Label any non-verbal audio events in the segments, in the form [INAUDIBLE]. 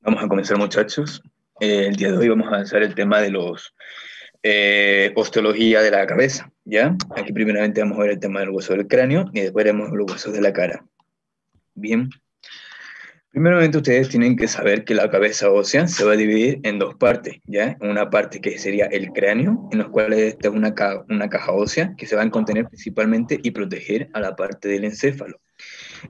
Vamos a comenzar, muchachos. Eh, el día de hoy vamos a avanzar el tema de los eh, osteología de la cabeza, ¿ya? Aquí primeramente vamos a ver el tema del hueso del cráneo y después veremos los huesos de la cara. Bien. Primeramente ustedes tienen que saber que la cabeza ósea se va a dividir en dos partes, ¿ya? Una parte que sería el cráneo, en los cuales está una, una caja ósea que se va a contener principalmente y proteger a la parte del encéfalo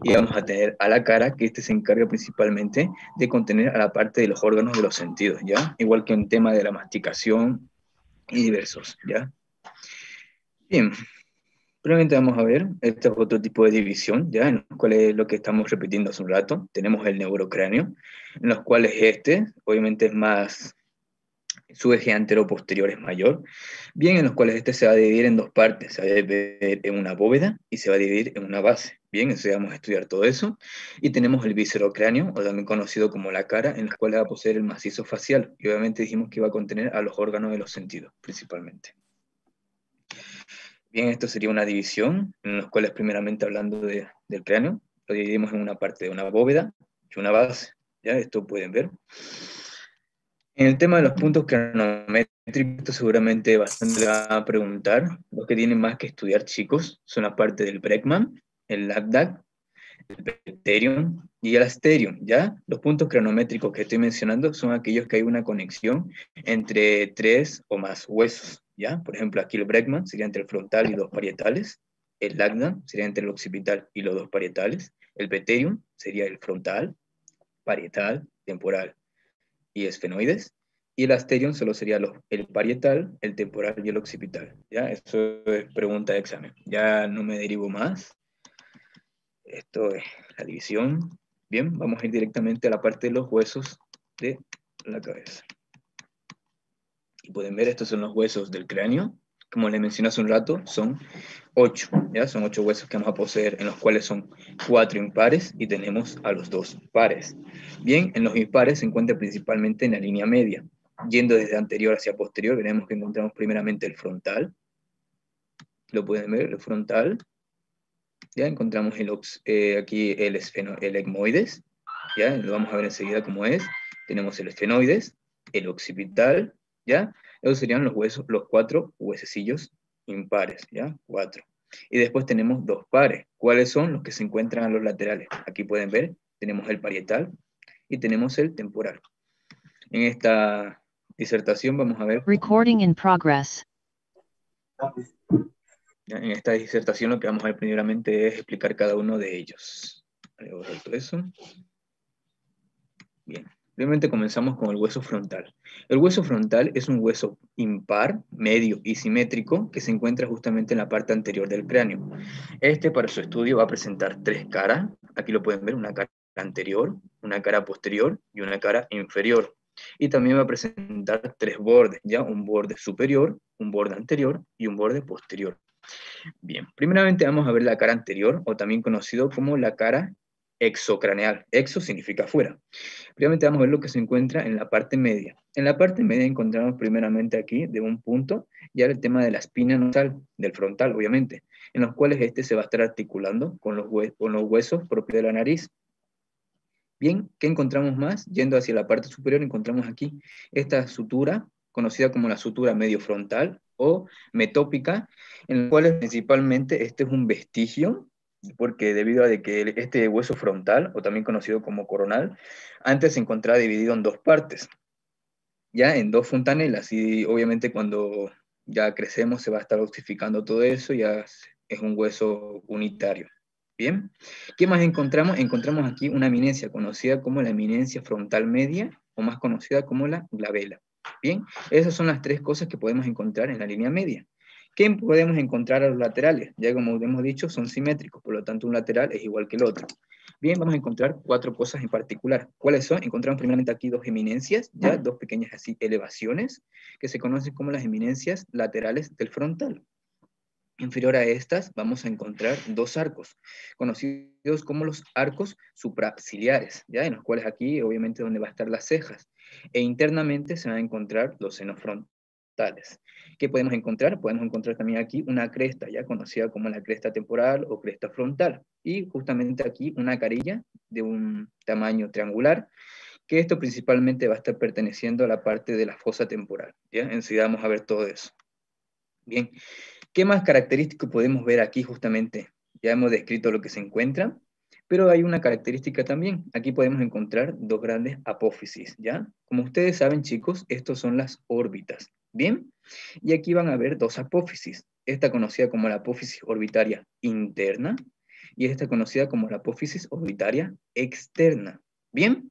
y vamos a tener a la cara, que este se encarga principalmente de contener a la parte de los órganos de los sentidos, ¿ya? Igual que un tema de la masticación y diversos, ¿ya? Bien, Primeramente vamos a ver, este otro tipo de división, ¿ya? En es lo que estamos repitiendo hace un rato. Tenemos el neurocráneo, en los cuales este, obviamente, es más su eje antero-posterior es mayor, bien en los cuales este se va a dividir en dos partes, se va a dividir en una bóveda y se va a dividir en una base. Bien, entonces vamos a estudiar todo eso. Y tenemos el viscerocráneo, o también conocido como la cara, en la cual va a poseer el macizo facial, y obviamente dijimos que va a contener a los órganos de los sentidos, principalmente. Bien, esto sería una división, en los cuales primeramente hablando del cráneo, lo dividimos en una parte de una bóveda y una base. Ya, esto pueden ver. En el tema de los puntos cronométricos, seguramente bastante va a preguntar. Los que tienen más que estudiar, chicos, son la parte del Bregman, el LACDAC, el Peterium y el Asterium, ¿ya? Los puntos cronométricos que estoy mencionando son aquellos que hay una conexión entre tres o más huesos, ¿ya? Por ejemplo, aquí el Bregman sería entre el frontal y los parietales, el LACDAC sería entre el occipital y los dos parietales, el Ethereum sería el frontal, parietal, temporal y esfenoides, y el asterion solo sería el parietal, el temporal y el occipital. ¿ya? Eso es pregunta de examen. Ya no me derivo más. Esto es la división. Bien, vamos a ir directamente a la parte de los huesos de la cabeza. Y pueden ver, estos son los huesos del cráneo, como le mencioné hace un rato, son ocho, ¿ya? Son ocho huesos que vamos a poseer, en los cuales son cuatro impares y tenemos a los dos pares. Bien, en los impares se encuentra principalmente en la línea media. Yendo desde anterior hacia posterior, veremos que encontramos primeramente el frontal. Lo pueden ver, el frontal. Ya encontramos el, eh, aquí el, esfeno, el ecmoides. Ya lo vamos a ver enseguida cómo es. Tenemos el esfenoides, el occipital, ¿ya? Esos serían los huesos, los cuatro huesecillos impares, ¿ya? Cuatro. Y después tenemos dos pares. ¿Cuáles son los que se encuentran a los laterales? Aquí pueden ver, tenemos el parietal y tenemos el temporal. En esta disertación vamos a ver... Recording in progress. En esta disertación lo que vamos a ver primeramente es explicar cada uno de ellos. Eso. Bien. Simplemente comenzamos con el hueso frontal. El hueso frontal es un hueso impar, medio y simétrico que se encuentra justamente en la parte anterior del cráneo. Este para su estudio va a presentar tres caras. Aquí lo pueden ver, una cara anterior, una cara posterior y una cara inferior. Y también va a presentar tres bordes, ya un borde superior, un borde anterior y un borde posterior. Bien, primeramente vamos a ver la cara anterior o también conocido como la cara exocraneal. Exo significa fuera. Primeramente vamos a ver lo que se encuentra en la parte media. En la parte media encontramos primeramente aquí, de un punto, ya el tema de la espina nasal, del frontal, obviamente, en los cuales este se va a estar articulando con los, los huesos propios de la nariz. Bien, ¿qué encontramos más? Yendo hacia la parte superior, encontramos aquí esta sutura, conocida como la sutura medio frontal o metópica, en la cual principalmente este es un vestigio porque debido a que este hueso frontal, o también conocido como coronal, antes se encontraba dividido en dos partes, ya en dos fontanelas, y obviamente cuando ya crecemos se va a estar justificando todo eso, ya es un hueso unitario. Bien, ¿qué más encontramos? Encontramos aquí una eminencia conocida como la eminencia frontal media, o más conocida como la glabela. Bien, esas son las tres cosas que podemos encontrar en la línea media. ¿Qué podemos encontrar a los laterales? Ya como hemos dicho, son simétricos, por lo tanto un lateral es igual que el otro. Bien, vamos a encontrar cuatro cosas en particular. ¿Cuáles son? Encontramos primeramente aquí dos eminencias, ya dos pequeñas así elevaciones, que se conocen como las eminencias laterales del frontal. Inferior a estas vamos a encontrar dos arcos, conocidos como los arcos supraciliares, ¿ya? en los cuales aquí obviamente donde va a estar las cejas. E internamente se van a encontrar los senos frontales que ¿Qué podemos encontrar? Podemos encontrar también aquí una cresta, ya conocida como la cresta temporal o cresta frontal, y justamente aquí una carilla de un tamaño triangular, que esto principalmente va a estar perteneciendo a la parte de la fosa temporal. ¿ya? Enseguida vamos a ver todo eso. Bien, ¿qué más característico podemos ver aquí justamente? Ya hemos descrito lo que se encuentra, pero hay una característica también. Aquí podemos encontrar dos grandes apófisis, ¿ya? Como ustedes saben, chicos, estos son las órbitas. Bien, y aquí van a ver dos apófisis, esta conocida como la apófisis orbitaria interna y esta conocida como la apófisis orbitaria externa. Bien,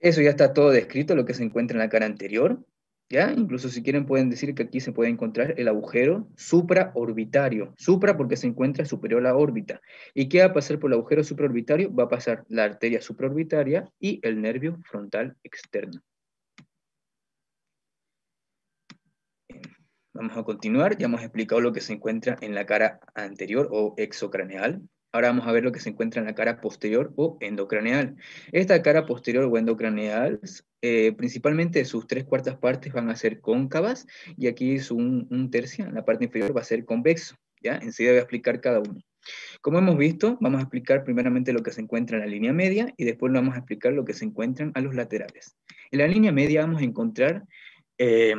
eso ya está todo descrito, lo que se encuentra en la cara anterior. ¿Ya? Incluso si quieren pueden decir que aquí se puede encontrar el agujero supraorbitario. Supra porque se encuentra superior a la órbita. ¿Y qué va a pasar por el agujero supraorbitario? Va a pasar la arteria supraorbitaria y el nervio frontal externo. Vamos a continuar, ya hemos explicado lo que se encuentra en la cara anterior o exocraneal. Ahora vamos a ver lo que se encuentra en la cara posterior o endocraneal. Esta cara posterior o endocraneal, eh, principalmente sus tres cuartas partes van a ser cóncavas y aquí es un, tercio, en la parte inferior va a ser convexo. ¿ya? Enseguida voy a explicar cada uno. Como hemos visto, vamos a explicar primeramente lo que se encuentra en la línea media y después vamos a explicar lo que se encuentran a los laterales. En la línea media vamos a encontrar eh,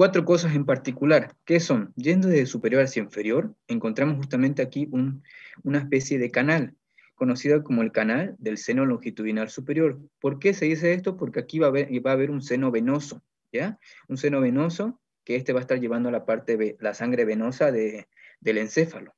cuatro cosas en particular, que son, yendo de superior hacia inferior, encontramos justamente aquí una especie de canal, conocida como el canal del seno longitudinal superior. ¿Por qué se dice esto? Porque aquí va a haber, va a haber un seno venoso, ¿ya? Un seno venoso que este va a estar llevando la parte, la sangre venosa de, del encéfalo.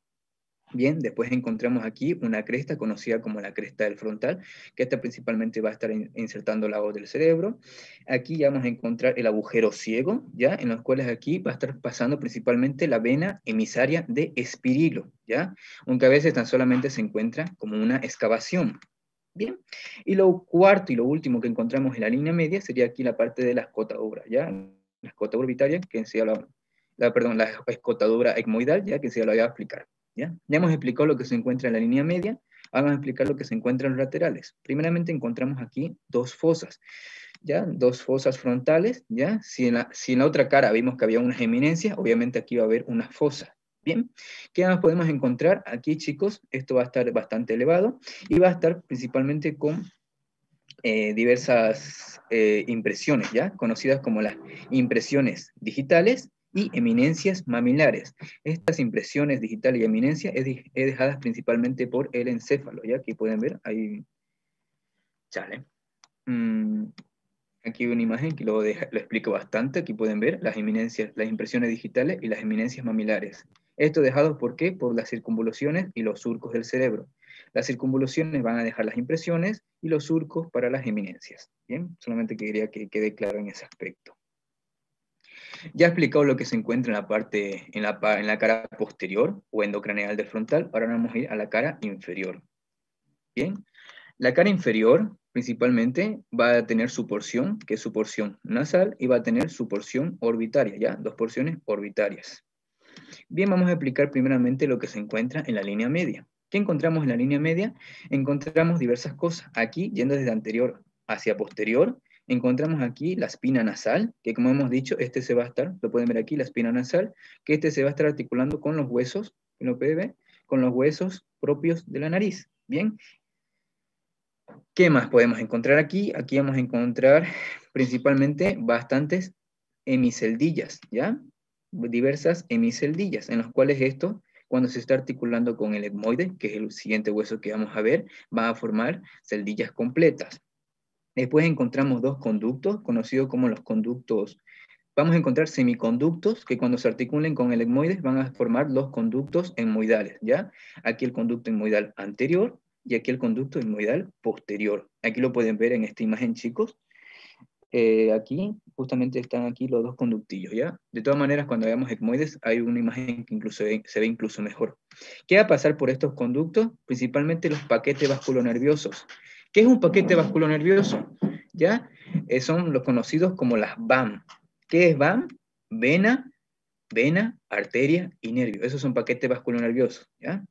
Bien, después encontramos aquí una cresta conocida como la cresta del frontal, que esta principalmente va a estar insertando la voz del cerebro. Aquí ya vamos a encontrar el agujero ciego, ya en los cuales aquí va a estar pasando principalmente la vena emisaria de espirilo, ya, aunque a veces tan solamente se encuentra como una excavación. Bien, y lo cuarto y lo último que encontramos en la línea media sería aquí la parte de la escotadura, ya, la escotadura orbitaria, que la, perdón, la escotadura ecmoidal, ya que se lo voy a explicar. ¿ya? hemos explicado lo que se encuentra en la línea media, ahora vamos a explicar lo que se encuentra en los laterales. Primeramente encontramos aquí dos fosas, ¿ya? Dos fosas frontales, ¿ya? Si en la, si en otra cara vimos que había unas eminencias, obviamente aquí va a haber una fosa, Bien, ¿qué más podemos encontrar? Aquí, chicos, esto va a estar bastante elevado y va a estar principalmente con eh, diversas eh, impresiones, ¿ya? Conocidas como las impresiones digitales y eminencias mamilares. Estas impresiones digitales y eminencias es, dejadas principalmente por el encéfalo, ya que pueden ver ahí. Chale. Mm, aquí hay una imagen que lo, explico bastante. Aquí pueden ver las eminencias, las impresiones digitales y las eminencias mamilares. Esto dejado por qué? Por las circunvoluciones y los surcos del cerebro. Las circunvoluciones van a dejar las impresiones y los surcos para las eminencias. Bien, solamente quería que quede claro en ese aspecto. Ya he explicado lo que se encuentra en la parte, en la, cara posterior o endocraneal del frontal. Ahora vamos a ir a la cara inferior. Bien, la cara inferior principalmente va a tener su porción, que es su porción nasal, y va a tener su porción orbitaria, ya, dos porciones orbitarias. Bien, vamos a explicar primeramente lo que se encuentra en la línea media. ¿Qué encontramos en la línea media? Encontramos diversas cosas. Aquí, yendo desde anterior hacia posterior, encontramos aquí la espina nasal, que como hemos dicho, este se va a estar, lo pueden ver aquí, la espina nasal, que este se va a estar articulando con los huesos, no pueden ver, con los huesos propios de la nariz. Bien, ¿Qué más podemos encontrar aquí? Aquí vamos a encontrar principalmente bastantes hemiceldillas, ¿ya? Diversas hemiceldillas, en las cuales esto, cuando se está articulando con el etmoide, que es el siguiente hueso que vamos a ver, va a formar celdillas completas. Después encontramos dos conductos, conocidos como los conductos. Vamos a encontrar semiconductos que cuando se articulen con el hemoides van a formar los conductos hemmoidales, ¿ya? Aquí el conducto enmoidal anterior y aquí el conducto hemoidal posterior. Aquí lo pueden ver en esta imagen, chicos. Eh, aquí justamente están aquí los dos conductillos, ¿ya? De todas maneras, cuando veamos ecmoides, hay una imagen que incluso se ve incluso mejor. ¿Qué va a pasar por estos conductos? Principalmente los paquetes vasculonerviosos. ¿Qué es un paquete vasculonervioso? ¿Ya? Eh, son los conocidos como las BAM. ¿Qué es BAM? Vena, vena, arteria y nervio. Eso son un paquete vasculonervioso, ¿ya?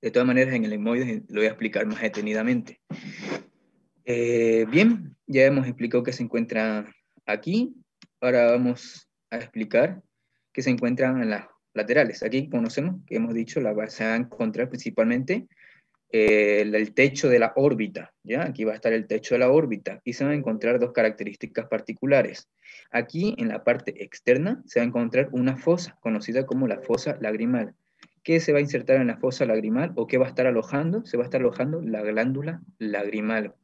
De todas maneras, en el hemoide lo voy a explicar más detenidamente. Eh, bien, ya hemos explicado que se encuentra aquí. Ahora vamos a explicar que se encuentran en las laterales. Aquí conocemos que hemos dicho la va se encontrar principalmente el, techo de la órbita, ¿ya? Aquí va a estar el techo de la órbita y se van a encontrar dos características particulares. Aquí, en la parte externa, se va a encontrar una fosa, conocida como la fosa lagrimal. ¿Qué se va a insertar en la fosa lagrimal o qué va a estar alojando? Se va a estar alojando la glándula lagrimal.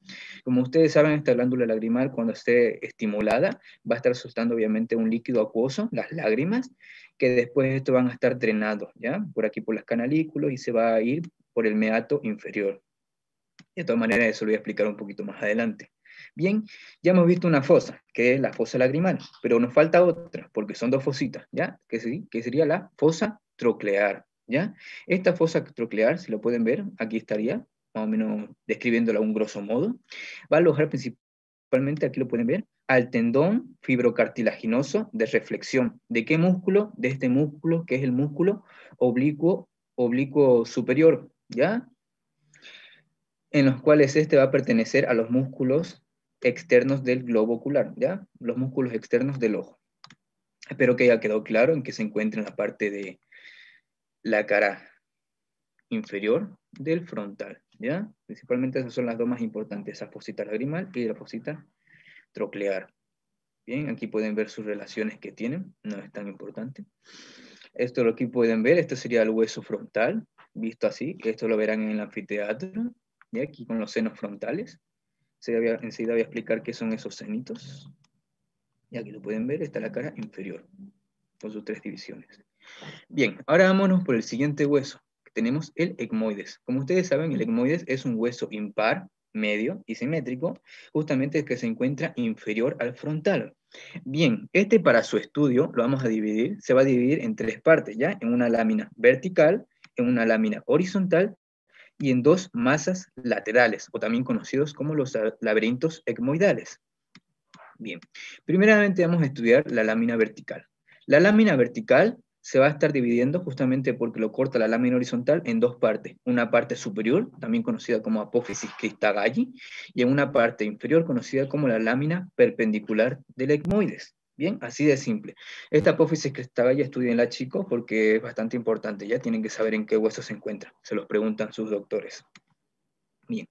Como ustedes saben, esta glándula lagrimal, cuando esté estimulada, va a estar soltando obviamente un líquido acuoso, las lágrimas, que después esto van a estar drenados, ¿ya? Por aquí por las canalículos, y se va a ir por el meato inferior. De todas maneras, eso lo voy a explicar un poquito más adelante. Bien, ya hemos visto una fosa, que es la fosa lagrimal, pero nos falta otra, porque son dos fositas, ¿ya? Que, sí, que sería la fosa troclear, ¿ya? Esta fosa troclear, si lo pueden ver, aquí estaría, más o menos describiéndola un grosso modo, va a alojar principalmente, aquí lo pueden ver, al tendón fibrocartilaginoso de reflexión. ¿De qué músculo? De este músculo, que es el músculo oblicuo, oblicuo superior, ¿ya? En los cuales este va a pertenecer a los músculos externos del globo ocular, ¿ya? Los músculos externos del ojo. Espero que haya quedado claro en que se encuentra en la parte de la cara inferior del frontal, ¿ya? Principalmente esas son las dos más importantes, la fosita lagrimal y la fosita troclear. Bien, aquí pueden ver sus relaciones que tienen, no es tan importante. Esto lo que pueden ver, Esto sería el hueso frontal, visto así, esto lo verán en el anfiteatro, y aquí con los senos frontales. Se había, enseguida voy a explicar qué son esos senitos. Y aquí lo pueden ver, está la cara inferior, con sus tres divisiones. Bien, ahora vámonos por el siguiente hueso. tenemos el ecmoides. Como ustedes saben, el ecmoides es un hueso impar, medio y simétrico, justamente el que se encuentra inferior al frontal. Bien, este para su estudio lo vamos a dividir, se va a dividir en tres partes, ¿ya? En una lámina vertical, en una lámina horizontal y en dos masas laterales, o también conocidos como los laberintos ecmoidales. Bien, primeramente vamos a estudiar la lámina vertical. La lámina vertical se va a estar dividiendo justamente porque lo corta la lámina horizontal en dos partes. Una parte superior, también conocida como apófisis cristagalli, y en una parte inferior conocida como la lámina perpendicular del ecmoides. Bien, así de simple. Esta apófisis que estaba ya estudienla chicos porque es bastante importante. Ya tienen que saber en qué hueso se encuentra. Se los preguntan sus doctores. Bien,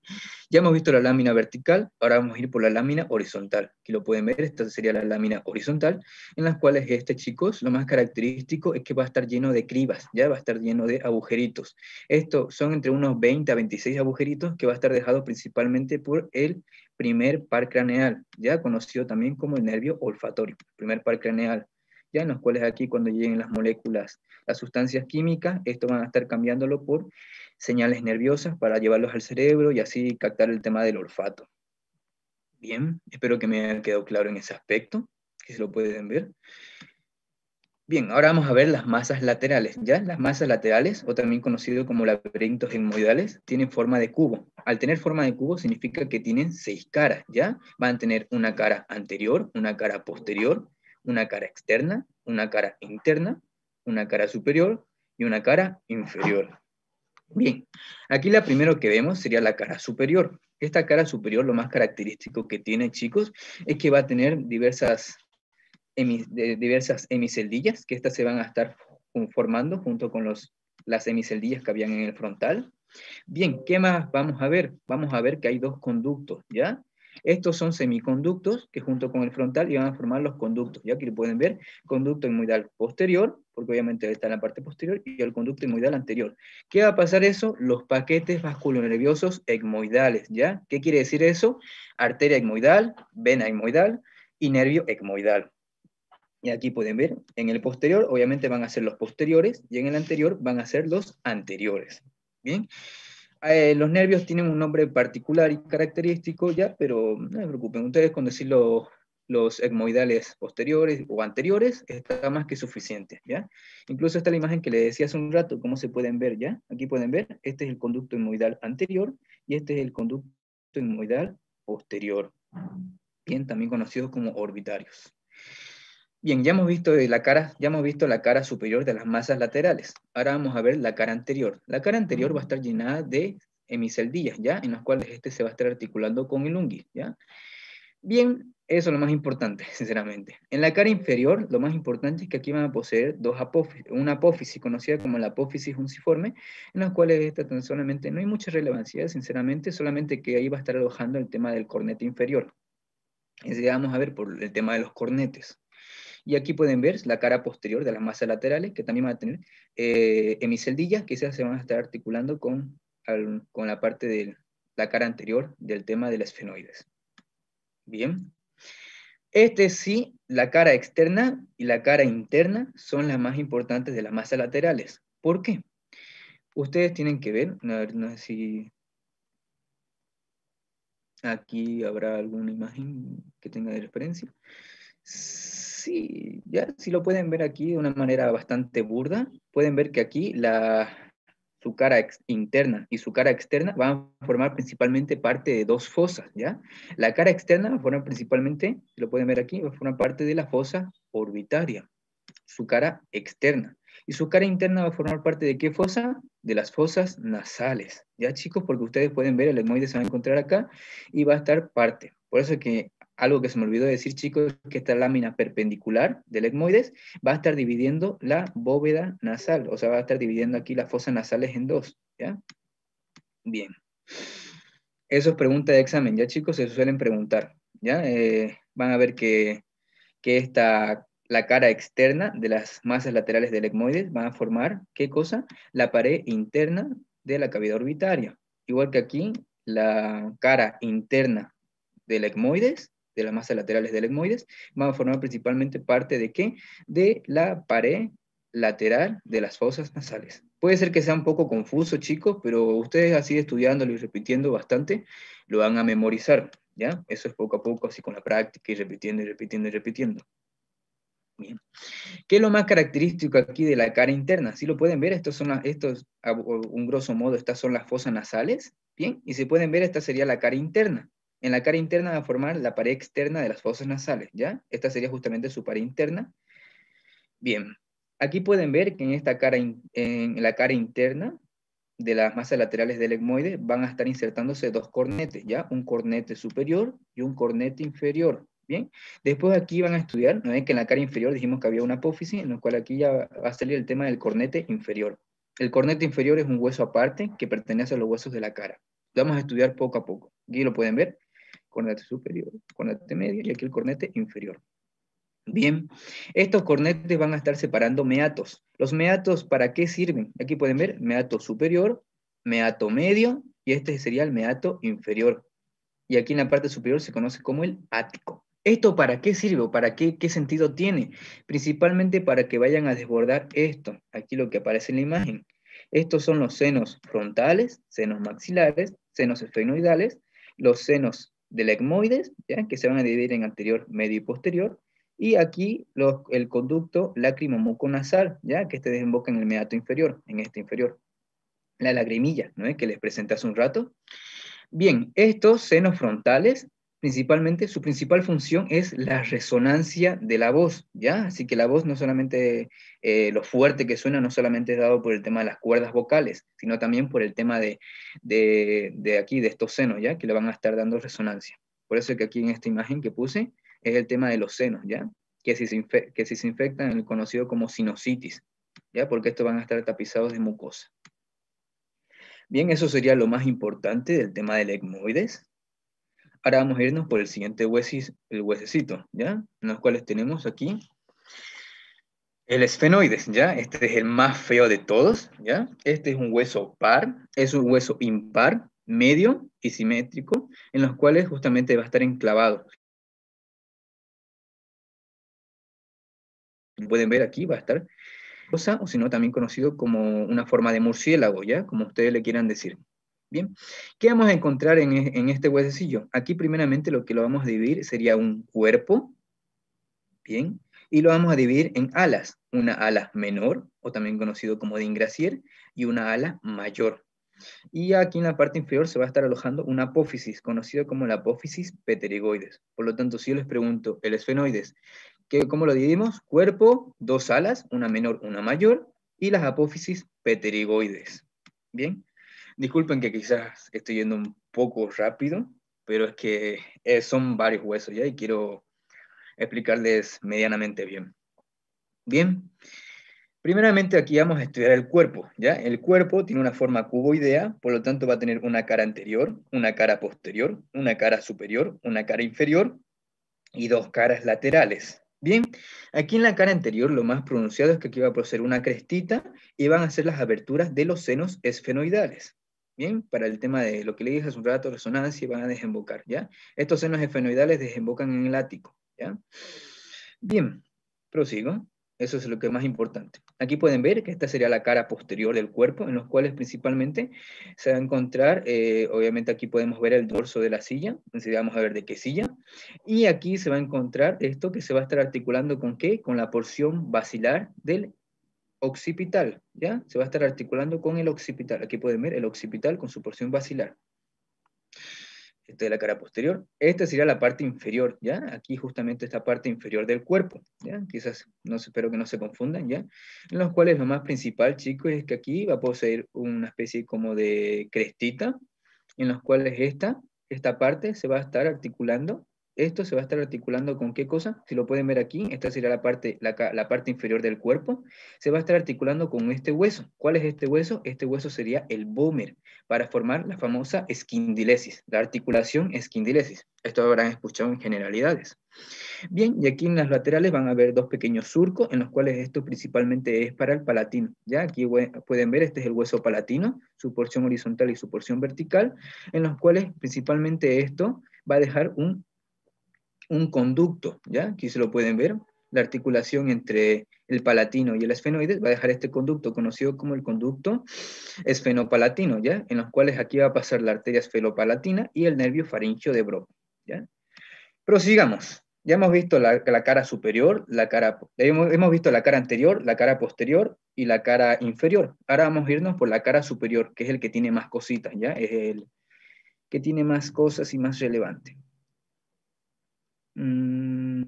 ya hemos visto la lámina vertical, ahora vamos a ir por la lámina horizontal. Aquí lo pueden ver, esta sería la lámina horizontal, en las cuales este, chicos, lo más característico es que va a estar lleno de cribas, ya va a estar lleno de agujeritos. Estos son entre unos 20 a 26 agujeritos que va a estar dejado principalmente por el primer par craneal, ya conocido también como el nervio olfatorio, primer par craneal, ya en los cuales aquí cuando lleguen las moléculas, las sustancias químicas, esto van a estar cambiándolo por señales nerviosas para llevarlos al cerebro y así captar el tema del olfato. Bien, espero que me haya quedado claro en ese aspecto, que se lo pueden ver. Bien, ahora vamos a ver las masas laterales. ¿ya? Las masas laterales, o también conocido como laberintos hemoidales tienen forma de cubo. Al tener forma de cubo significa que tienen seis caras. ¿ya? Van a tener una cara anterior, una cara posterior, una cara externa, una cara interna, una cara superior y una cara inferior. Bien, aquí la primero que vemos sería la cara superior. Esta cara superior, lo más característico que tiene, chicos, es que va a tener diversas diversas hemiceldillas, que estas se van a estar formando junto con los, las hemiceldillas que habían en el frontal. Bien, ¿qué más vamos a ver? Vamos a ver que hay dos conductos, ¿ya? Estos son semiconductos que junto con el frontal iban a formar los conductos. Ya aquí pueden ver, conducto inmoidal posterior, porque obviamente está en la parte posterior, y el conducto inmoidal anterior. ¿Qué va a pasar eso? Los paquetes vasculonerviosos ecmoidales, ¿ya? ¿Qué quiere decir eso? Arteria ecmoidal, vena ecmoidal y nervio ecmoidal. Y aquí pueden ver, en el posterior obviamente van a ser los posteriores y en el anterior van a ser los anteriores. Bien, eh, los nervios tienen un nombre particular y característico ya, pero no se preocupen, ustedes con decir los hemoidales posteriores o anteriores está más que suficiente, ¿ya? Incluso está la imagen que le decía hace un rato, ¿cómo se pueden ver, ¿ya? Aquí pueden ver, este es el conducto hemoidal anterior y este es el conducto hemoidal posterior, bien, también conocidos como orbitarios. Bien, ya hemos, visto la cara, ya hemos visto la cara superior de las masas laterales. Ahora vamos a ver la cara anterior. La cara anterior va a estar llenada de hemiceldillas, ¿ya? En las cuales este se va a estar articulando con el unguis, ¿ya? Bien, eso es lo más importante, [LAUGHS] sinceramente. En la cara inferior, lo más importante es que aquí van a poseer dos apófisis, una apófisis conocida como la apófisis unciforme, en las cuales esta tan solamente no hay mucha relevancia, sinceramente, solamente que ahí va a estar alojando el tema del cornete inferior. vamos a ver por el tema de los cornetes. Y aquí pueden ver la cara posterior de las masas laterales, que también van a tener eh, hemiceldillas, que se van a estar articulando con, con la parte de la cara anterior del tema de las fenoides Bien. Este sí, la cara externa y la cara interna son las más importantes de las masas laterales. ¿Por qué? Ustedes tienen que ver, a ver, no sé si aquí habrá alguna imagen que tenga de referencia sí, ya si lo pueden ver aquí de una manera bastante burda, pueden ver que aquí la, su cara interna y su cara externa van a formar principalmente parte de dos fosas, ¿ya? La cara externa va a formar principalmente, si lo pueden ver aquí, va a formar parte de la fosa orbitaria, su cara externa. Y su cara interna va a formar parte de qué fosa? De las fosas nasales, ¿ya chicos? Porque ustedes pueden ver el hemoide se va a encontrar acá y va a estar parte. Por eso que algo que se me olvidó decir, chicos, que esta lámina perpendicular del etmoides va a estar dividiendo la bóveda nasal, o sea, va a estar dividiendo aquí las fosas nasales en dos, ¿ya? Bien. Eso es pregunta de examen, ¿ya, chicos? Se suelen preguntar, ¿ya? Eh, van a ver que, que esta, la cara externa de las masas laterales del etmoides va a formar, ¿qué cosa? La pared interna de la cavidad orbitaria. Igual que aquí, la cara interna del ecmoides de las masas laterales del etmoides, van a formar principalmente parte de qué? De la pared lateral de las fosas nasales. Puede ser que sea un poco confuso, chicos, pero ustedes así estudiándolo y repitiendo bastante, lo van a memorizar, ¿ya? Eso es poco a poco, así con la práctica y repitiendo y repitiendo y repitiendo. Bien. ¿Qué es lo más característico aquí de la cara interna? Si lo pueden ver, estos son estos, un grosso modo, estas son las fosas nasales, ¿bien? Y si pueden ver, esta sería la cara interna. En la cara interna va a formar la pared externa de las fosas nasales, ¿ya? Esta sería justamente su pared interna. Bien, aquí pueden ver que en, esta cara en la cara interna de las masas laterales del egmoide van a estar insertándose dos cornetes, ¿ya? Un cornete superior y un cornete inferior, ¿bien? Después aquí van a estudiar, ¿no ven que en la cara inferior dijimos que había una apófisis, en lo cual aquí ya va a salir el tema del cornete inferior. El cornete inferior es un hueso aparte que pertenece a los huesos de la cara. vamos a estudiar poco a poco. Aquí lo pueden ver cornete superior, cornete medio y aquí el cornete inferior. Bien, estos cornetes van a estar separando meatos. ¿Los meatos para qué sirven? Aquí pueden ver meato superior, meato medio y este sería el meato inferior. Y aquí en la parte superior se conoce como el ático. ¿Esto para qué sirve o para qué, qué sentido tiene? Principalmente para que vayan a desbordar esto, aquí lo que aparece en la imagen. Estos son los senos frontales, senos maxilares, senos esfenoidales, los senos de la ¿ya? que se van a dividir en anterior, medio y posterior, y aquí los, el conducto lacrimomuconasal, ¿ya? que este desemboca en el meato inferior, en este inferior, la lagrimilla, ¿no? ¿Eh? que les presenté hace un rato. Bien, estos senos frontales principalmente, su principal función es la resonancia de la voz, ¿ya? Así que la voz no solamente, eh, lo fuerte que suena, no solamente es dado por el tema de las cuerdas vocales, sino también por el tema de, aquí, de estos senos, ¿ya? Que le van a estar dando resonancia. Por eso que aquí en esta imagen que puse es el tema de los senos, ¿ya? Que si se, que si se infectan, el conocido como sinusitis, ¿ya? Porque estos van a estar tapizados de mucosa. Bien, eso sería lo más importante del tema del ecmoides. Ahora vamos a irnos por el siguiente huesis, el huesecito, ¿ya? En los cuales tenemos aquí el esfenoides, ¿ya? Este es el más feo de todos, ¿ya? Este es un hueso par, es un hueso impar, medio y simétrico, en los cuales justamente va a estar enclavado. Pueden ver aquí, va a estar, o si no, también conocido como una forma de murciélago, ¿ya? Como ustedes le quieran decir. ¿qué vamos a encontrar en, este huesecillo? Aquí primeramente lo que lo vamos a dividir sería un cuerpo, bien, y lo vamos a dividir en alas, una ala menor, o también conocido como de ingracier, y una ala mayor. Y aquí en la parte inferior se va a estar alojando una apófisis, conocida como la apófisis pterigoides. Por lo tanto, si yo les pregunto, el esfenoides, ¿cómo lo dividimos? Cuerpo, dos alas, una menor, una mayor, y las apófisis pterigoides. Bien, Disculpen que quizás estoy yendo un poco rápido, pero es que eh, son varios huesos ya y quiero explicarles medianamente bien. Bien, primeramente aquí vamos a estudiar el cuerpo, ¿ya? El cuerpo tiene una forma cuboidea, por lo tanto va a tener una cara anterior, una cara posterior, una cara superior, una cara inferior y dos caras laterales. Bien, aquí en la cara anterior lo más pronunciado es que aquí va a proceder una crestita y van a ser las aberturas de los senos esfenoidales. Bien, para el tema de lo que le dije hace un rato, resonancia, van a desembocar, ¿ya? Estos senos esfenoidales desembocan en el ático, ¿ya? Bien, prosigo. Eso es lo que es más importante. Aquí pueden ver que esta sería la cara posterior del cuerpo, en los cuales principalmente se va a encontrar, eh, obviamente aquí podemos ver el dorso de la silla, vamos a ver de qué silla, y aquí se va a encontrar esto que se va a estar articulando con qué, con la porción basilar del occipital, ¿ya? Se va a estar articulando con el occipital. Aquí pueden ver el occipital con su porción basilar. Esta es la cara posterior. Esta sería la parte inferior, ¿ya? Aquí justamente esta parte inferior del cuerpo, ¿ya? Quizás, no, espero que no se confundan, ¿ya? En los cuales lo más principal, chicos, es que aquí va a poseer una especie como de crestita, en los cuales esta, esta parte se va a estar articulando esto se va a estar articulando con qué cosa? Si lo pueden ver aquí, esta sería la parte, la, parte inferior del cuerpo. Se va a estar articulando con este hueso. ¿Cuál es este hueso? Este hueso sería el bómer para formar la famosa esquindilesis, la articulación esquindilesis. Esto habrán escuchado en generalidades. Bien, y aquí en las laterales van a ver dos pequeños surcos, en los cuales esto principalmente es para el palatino. Ya aquí pueden ver, este es el hueso palatino, su porción horizontal y su porción vertical, en los cuales principalmente esto va a dejar un un conducto, ¿ya? Aquí se lo pueden ver, la articulación entre el palatino y el esfenoides va a dejar este conducto conocido como el conducto esfenopalatino, ¿ya? En los cuales aquí va a pasar la arteria esfenopalatina y el nervio faríngeo de Broca, ¿ya? Prosigamos. Ya hemos visto la, cara superior, la cara, hemos visto la cara anterior, la cara posterior y la cara inferior. Ahora vamos a irnos por la cara superior, que es el que tiene más cositas, ¿ya? Es el que tiene más cosas y más relevante. Mm,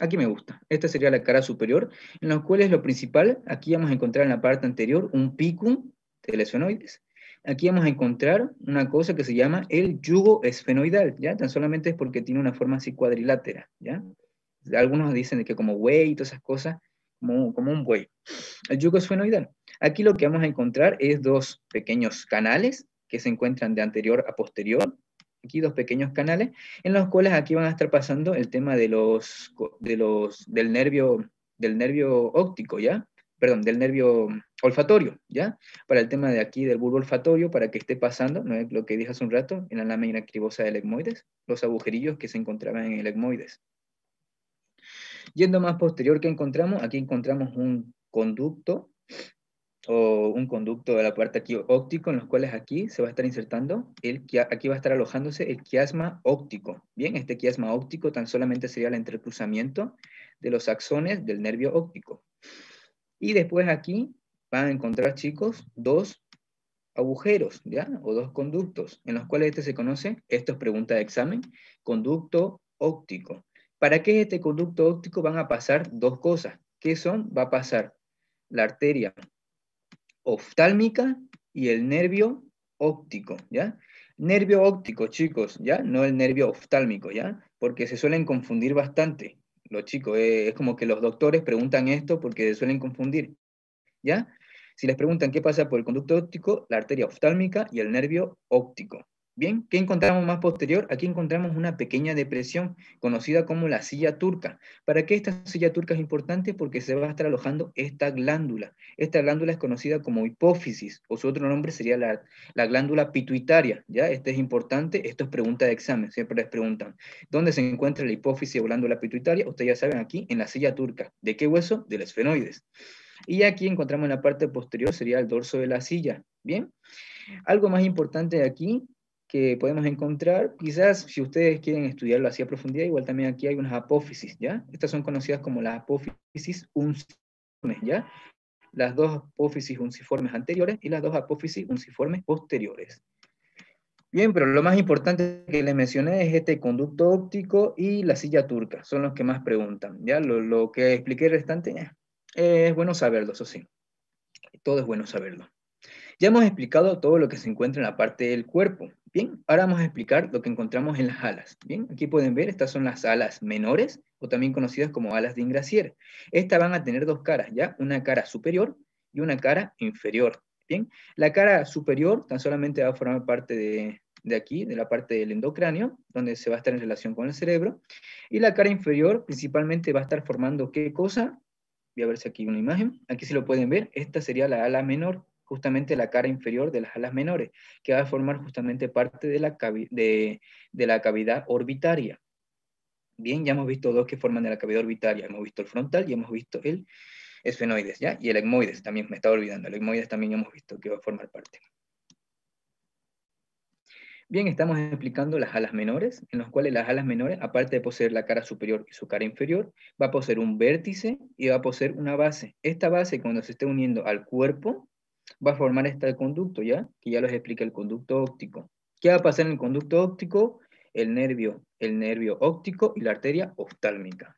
aquí me gusta. Esta sería la cara superior, en la cual es lo principal, aquí vamos a encontrar en la parte anterior un pico de lesionoides Aquí vamos a encontrar una cosa que se llama el yugo esfenoidal, ¿ya? Tan solamente es porque tiene una forma así cuadrilátera, ¿ya? Algunos dicen que como buey y todas esas cosas, como, como un buey. El yugo esfenoidal. Aquí lo que vamos a encontrar es dos pequeños canales que se encuentran de anterior a posterior, aquí dos pequeños canales, en los cuales aquí van a estar pasando el tema de los, de los, del, nervio, del nervio óptico, ¿ya? Perdón, del nervio olfatorio, ¿ya? Para el tema de aquí del bulbo olfatorio, para que esté pasando, ¿no es lo que dije hace un rato, en la lámina cribosa del ecmoides, los agujerillos que se encontraban en el ecmoides. Yendo más posterior, que encontramos? Aquí encontramos un conducto o un conducto de la parte aquí óptico, en los cuales aquí se va a estar insertando, el aquí va a estar alojándose el quiasma óptico. Bien, este quiasma óptico tan solamente sería el entrecruzamiento de los axones del nervio óptico. Y después aquí van a encontrar, chicos, dos agujeros, ¿ya? O dos conductos, en los cuales este se conoce, esto es pregunta de examen, conducto óptico. ¿Para qué es este conducto óptico? Van a pasar dos cosas. ¿Qué son? Va a pasar la arteria oftálmica y el nervio óptico, ¿ya? Nervio óptico, chicos, ¿ya? No el nervio oftálmico, ¿ya? Porque se suelen confundir bastante. Los chicos, eh, es como que los doctores preguntan esto porque se suelen confundir, ¿ya? Si les preguntan qué pasa por el conducto óptico, la arteria oftálmica y el nervio óptico, Bien, ¿qué encontramos más posterior? Aquí encontramos una pequeña depresión conocida como la silla turca. ¿Para qué esta silla turca es importante? Porque se va a estar alojando esta glándula. Esta glándula es conocida como hipófisis, o su otro nombre sería la, glándula pituitaria. ¿ya? Este es importante, esto es pregunta de examen, siempre les preguntan, ¿dónde se encuentra la hipófisis o glándula pituitaria? Ustedes ya saben aquí, en la silla turca. ¿De qué hueso? De Del esfenoides. Y aquí encontramos en la parte posterior, sería el dorso de la silla. Bien, algo más importante de aquí que podemos encontrar. Quizás si ustedes quieren estudiarlo así a profundidad, igual también aquí hay unas apófisis, ¿ya? Estas son conocidas como las apófisis unciformes, ¿ya? Las dos apófisis unciformes anteriores y las dos apófisis unciformes posteriores. Bien, pero lo más importante que les mencioné es este conducto óptico y la silla turca, son los que más preguntan, ¿ya? Lo, que expliqué restante eh, es bueno saberlo, eso sí. Todo es bueno saberlo. Ya hemos explicado todo lo que se encuentra en la parte del cuerpo, Bien, ahora vamos a explicar lo que encontramos en las alas. Bien, aquí pueden ver, estas son las alas menores, o también conocidas como alas de ingrasier. Estas van a tener dos caras, ¿ya? Una cara superior y una cara inferior. Bien, la cara superior tan solamente va a formar parte de, de aquí, de la parte del endocráneo, donde se va a estar en relación con el cerebro. Y la cara inferior principalmente va a estar formando qué cosa. Voy a ver si aquí hay una imagen. Aquí se lo pueden ver. Esta sería la ala menor justamente la cara inferior de las alas menores, que va a formar justamente parte de la, de, la cavidad orbitaria. Bien, ya hemos visto dos que forman de la cavidad orbitaria, hemos visto el frontal y hemos visto el esfenoides, ¿ya? Y el ecmoides también, me estaba olvidando, el ecmoides también hemos visto que va a formar parte. Bien, estamos explicando las alas menores, en los cuales las alas menores, aparte de poseer la cara superior y su cara inferior, va a poseer un vértice y va a poseer una base. Esta base, cuando se esté uniendo al cuerpo, va a formar este conducto, ¿ya? Que ya los explica el conducto óptico. ¿Qué va a pasar en el conducto óptico? El nervio, el nervio óptico y la arteria oftálmica.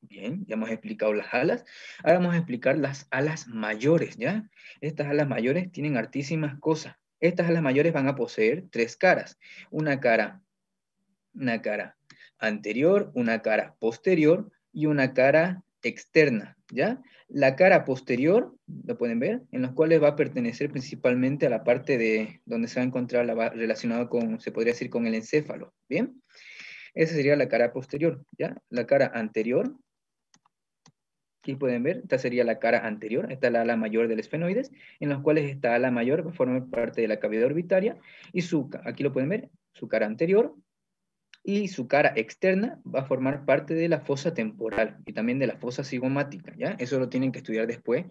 Bien, ya hemos explicado las alas. Ahora vamos a explicar las alas mayores, ¿ya? Estas alas mayores tienen hartísimas cosas. Estas alas mayores van a poseer tres caras. Una cara, una cara anterior, una cara posterior y una cara externa, ¿ya? La cara posterior, lo pueden ver, en los cuales va a pertenecer principalmente a la parte de donde se va a encontrar la, relacionado con, se podría decir, con el encéfalo, ¿bien? Esa sería la cara posterior, ¿ya? La cara anterior, aquí pueden ver, esta sería la cara anterior, esta es la ala mayor del esfenoides, en los cuales esta ala mayor forma parte de la cavidad orbitaria, y su, aquí lo pueden ver, su cara anterior, y su cara externa va a formar parte de la fosa temporal y también de la fosa cigomática, ¿ya? Eso lo tienen que estudiar después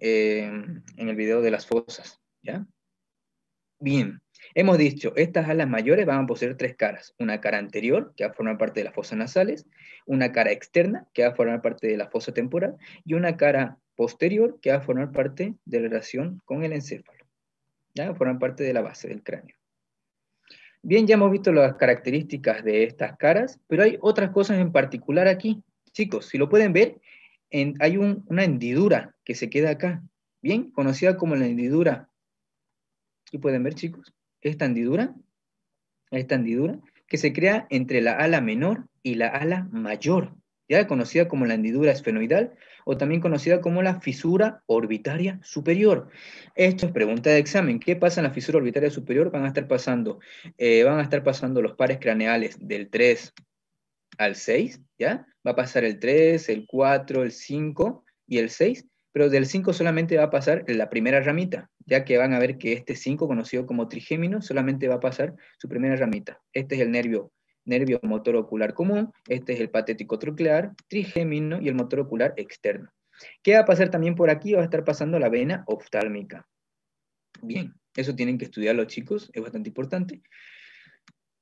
eh, en el video de las fosas, ¿ya? Bien, hemos dicho, estas alas mayores van a poseer tres caras. Una cara anterior, que va a formar parte de las fosas nasales, una cara externa, que va a formar parte de la fosa temporal, y una cara posterior, que va a formar parte de la relación con el encéfalo, ¿ya? Va parte de la base del cráneo. Bien, ya hemos visto las características de estas caras, pero hay otras cosas en particular aquí. Chicos, si lo pueden ver, hay una hendidura que se queda acá, bien, conocida como la hendidura. ¿Y pueden ver, chicos, esta hendidura, esta hendidura, que se crea entre la ala menor y la ala mayor. ¿ya? conocida como la hendidura esfenoidal o también conocida como la fisura orbitaria superior. Esto es pregunta de examen. ¿Qué pasa en la fisura orbitaria superior? Van a estar pasando, eh, van a estar pasando los pares craneales del 3 al 6, ¿ya? Va a pasar el 3, el 4, el 5 y el 6, pero del 5 solamente va a pasar la primera ramita, ya que van a ver que este 5, conocido como trigémino, solamente va a pasar su primera ramita. Este es el nervio nervio motor ocular común, este es el patético truclear, trigémino y el motor ocular externo. ¿Qué va a pasar también por aquí? Va a estar pasando la vena oftálmica. Bien, eso tienen que estudiar los chicos, es bastante importante.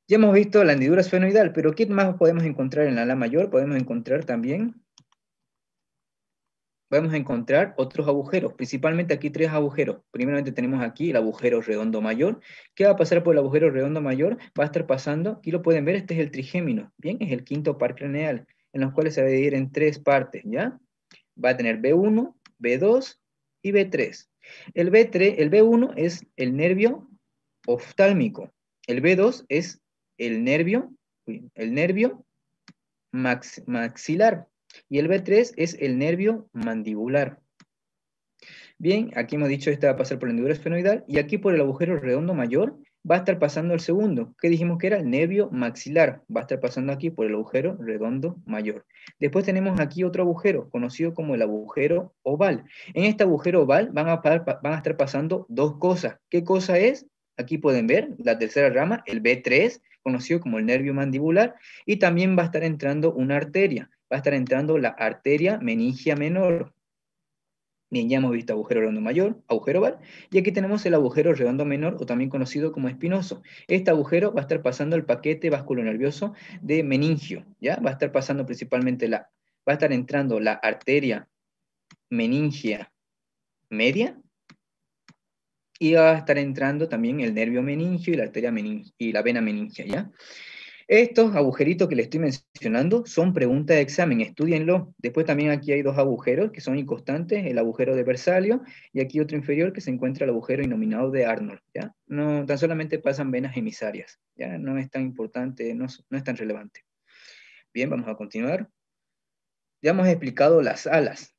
Ya hemos visto la hendidura esfenoidal, pero ¿qué más podemos encontrar en la ala mayor? Podemos encontrar también vamos a encontrar otros agujeros, principalmente aquí tres agujeros. Primeramente tenemos aquí el agujero redondo mayor. ¿Qué va a pasar por el agujero redondo mayor? Va a estar pasando, aquí lo pueden ver, este es el trigémino, bien, es el quinto par craneal, en los cuales se va a dividir en tres partes, ¿ya? Va a tener B1, B2 y B3. El, B3, el B1 es el nervio oftálmico, el B2 es el nervio, el nervio maxilar, y el B3 es el nervio mandibular. Bien, aquí hemos dicho que este va a pasar por el hendidura esfenoidal y aquí por el agujero redondo mayor va a estar pasando el segundo, que dijimos que era el nervio maxilar, va a estar pasando aquí por el agujero redondo mayor. Después tenemos aquí otro agujero, conocido como el agujero oval. En este agujero oval van a, van a estar pasando dos cosas. ¿Qué cosa es? Aquí pueden ver la tercera rama, el B3, conocido como el nervio mandibular, y también va a estar entrando una arteria va a estar entrando la arteria meningia menor. Bien, ya hemos visto agujero redondo mayor, agujero oval, y aquí tenemos el agujero redondo menor, o también conocido como espinoso. Este agujero va a estar pasando el paquete vasculonervioso de meningio, ¿ya? Va a estar pasando principalmente la, va a estar entrando la arteria meningia media, y va a estar entrando también el nervio meningio y la arteria y la vena meningia, ¿ya? Estos agujeritos que les estoy mencionando son preguntas de examen, estudienlo. Después también aquí hay dos agujeros que son inconstantes, el agujero de Versalio y aquí otro inferior que se encuentra el agujero denominado de Arnold. ¿ya? No, tan solamente pasan venas emisarias, ¿ya? no es tan importante, no, es tan relevante. Bien, vamos a continuar. Ya hemos explicado las alas,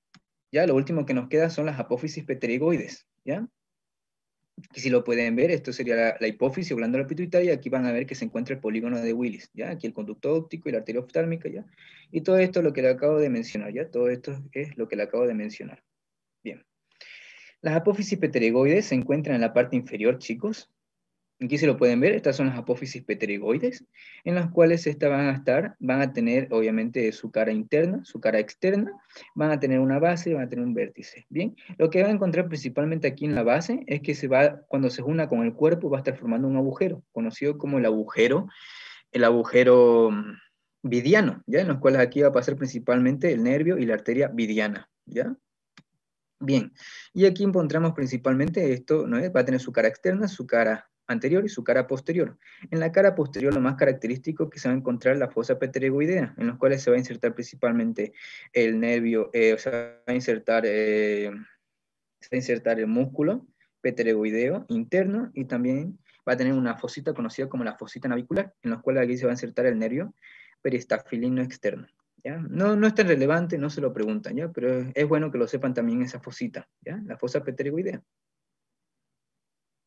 ya lo último que nos queda son las apófisis pterigoides, ¿ya? Y si lo pueden ver, esto sería la, hipófisis o glándula pituitaria, aquí van a ver que se encuentra el polígono de Willis, ¿ya? Aquí el conducto óptico y la arteria oftálmica, ¿ya? Y todo esto es lo que le acabo de mencionar, ¿ya? Todo esto es lo que le acabo de mencionar. Bien. Las apófisis pterigoides se encuentran en la parte inferior, chicos, Aquí se lo pueden ver, estas son las apófisis pterigoides, en las cuales estas van a estar, van a tener obviamente su cara interna, su cara externa, van a tener una base, van a tener un vértice. Bien, lo que van a encontrar principalmente aquí en la base es que se va, cuando se una con el cuerpo va a estar formando un agujero, conocido como el agujero, el agujero mm, vidiano, ¿ya? En los cuales aquí va a pasar principalmente el nervio y la arteria vidiana, ¿ya? Bien, y aquí encontramos principalmente esto, ¿no? Va a tener su cara externa, su cara anterior y su cara posterior. En la cara posterior lo más característico que se va a encontrar la fosa petregoidea en los cuales se va a insertar principalmente el nervio, eh, o sea, a insertar, eh, se va a insertar el músculo petregoideo interno y también va a tener una fosita conocida como la fosita navicular, en los cuales aquí se va a insertar el nervio peristafilino externo. ¿ya? No, no es tan relevante, no se lo preguntan, ¿ya? pero es, bueno que lo sepan también esa fosita, ¿ya? la fosa petregoidea.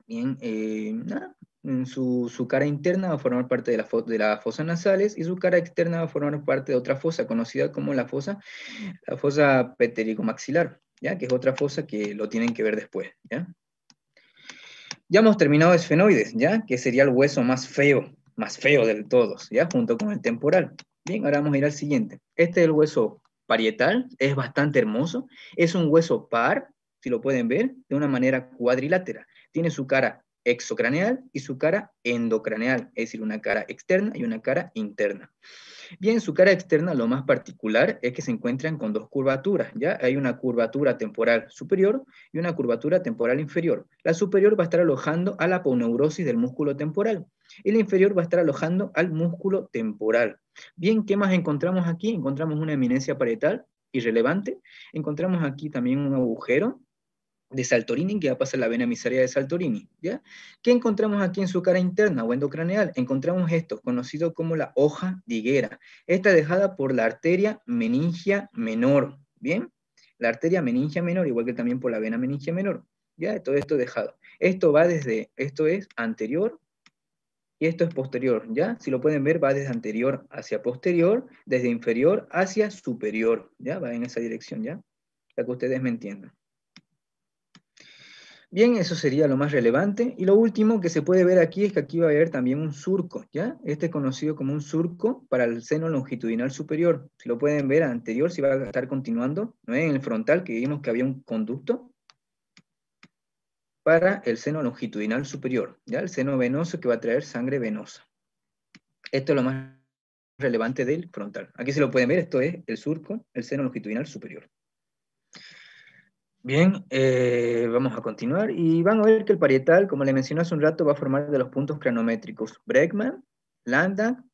Bien, eh, mm, su, cara interna va a formar parte de, la de las fosas nasales y su cara externa va a formar parte de otra fosa conocida como la fosa, la fosa maxilar ¿ya? que es otra fosa que lo tienen que ver después. ¿ya? hemos terminado esfenoides, ¿ya? que sería el hueso más feo, más feo de todos, ¿ya? junto con el temporal. Bien, ahora vamos a ir al siguiente. Este es el hueso parietal, es bastante hermoso, es un hueso par, si lo pueden ver, de una manera cuadrilátera tiene su cara exocraneal y su cara endocraneal, es decir, una cara externa y una cara interna. Bien, su cara externa lo más particular es que se encuentran con dos curvaturas, ¿ya? Hay una curvatura temporal superior y una curvatura temporal inferior. La superior va a estar alojando a la aponeurosis del músculo temporal y la inferior va a estar alojando al músculo temporal. Bien, ¿qué más encontramos aquí? Encontramos una eminencia parietal irrelevante, encontramos aquí también un agujero de Saltorini, que va a pasar la vena emisaria de Saltorini, ¿ya? ¿Qué encontramos aquí en su cara interna o endocraneal? Encontramos esto, conocido como la hoja de higuera. Esta dejada por la arteria meningia menor, ¿bien? La arteria meningia menor, igual que también por la vena meningia menor, ¿ya? Todo esto dejado. Esto va desde, esto es anterior y esto es posterior, ¿ya? Si lo pueden ver, va desde anterior hacia posterior, desde inferior hacia superior, ¿ya? Va en esa dirección, ¿ya? Para que ustedes me entiendan. Bien, eso sería lo más relevante. Y lo último que se puede ver aquí es que aquí va a haber también un surco, ¿ya? Este es conocido como un surco para el seno longitudinal superior. Si lo pueden ver anterior, si va a estar continuando, ¿no En el frontal, que vimos que había un conducto, para el seno longitudinal superior, ¿ya? el seno venoso que va a traer sangre venosa. Esto es lo más relevante del frontal. Aquí se lo pueden ver, esto es el surco, el seno longitudinal superior. Bien, eh, vamos a continuar y van a ver que el parietal, como le mencioné hace un rato, va a formar de los puntos cronométricos, Bregman, Lambda,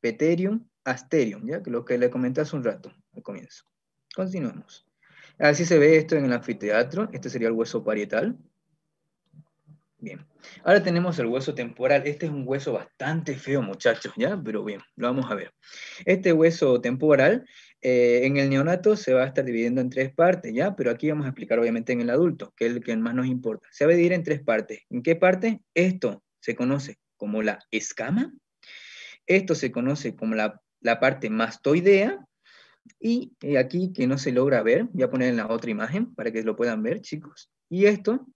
Peterium, Asterium, ¿ya? lo que le comenté hace un rato al comienzo. Continuemos. Así se ve esto en el anfiteatro, este sería el hueso parietal. Bien, ahora tenemos el hueso temporal. Este es un hueso bastante feo, muchachos, ¿ya? Pero bien, lo vamos a ver. Este hueso temporal eh, en el neonato se va a estar dividiendo en tres partes, ¿ya? Pero aquí vamos a explicar obviamente en el adulto, que es el que más nos importa. Se va a dividir en tres partes. ¿En qué parte? Esto se conoce como la escama, esto se conoce como la, parte mastoidea, y eh, aquí que no se logra ver, voy a poner en la otra imagen para que lo puedan ver, chicos. Y esto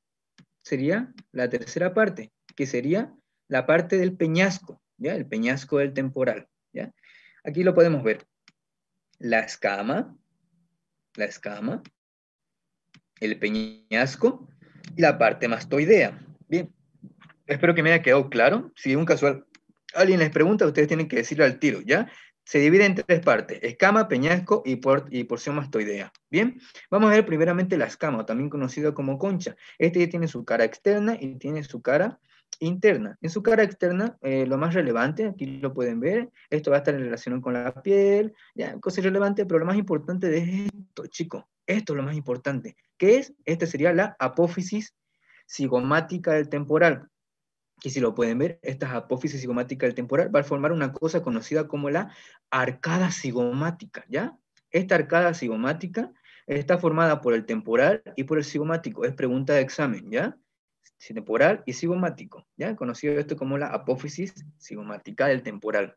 sería la tercera parte, que sería la parte del peñasco, ¿ya? El peñasco del temporal, ¿ya? Aquí lo podemos ver la escama, la escama, el peñasco y la parte mastoidea. Bien, espero que me haya quedado claro. Si un casual alguien les pregunta, ustedes tienen que decirlo al tiro, ¿ya? Se divide en tres partes, escama, peñasco y, por, y porción mastoidea. Bien, vamos a ver primeramente la escama, también conocida como concha. Este ya tiene su cara externa y tiene su cara interna. En su cara externa, eh, lo más relevante, aquí lo pueden ver, esto va a estar en relación con la piel, ya, cosa relevante, pero lo más importante de esto, chicos. Esto es lo más importante. ¿Qué es? Esta sería la apófisis cigomática del temporal. Y si lo pueden ver, esta apófisis cigomática del temporal va a formar una cosa conocida como la arcada cigomática, ¿ya? Esta arcada cigomática está formada por el temporal y por el cigomático. Es pregunta de examen, ¿ya? temporal y cigomático, ¿ya? Conocido esto como la apófisis cigomática del temporal.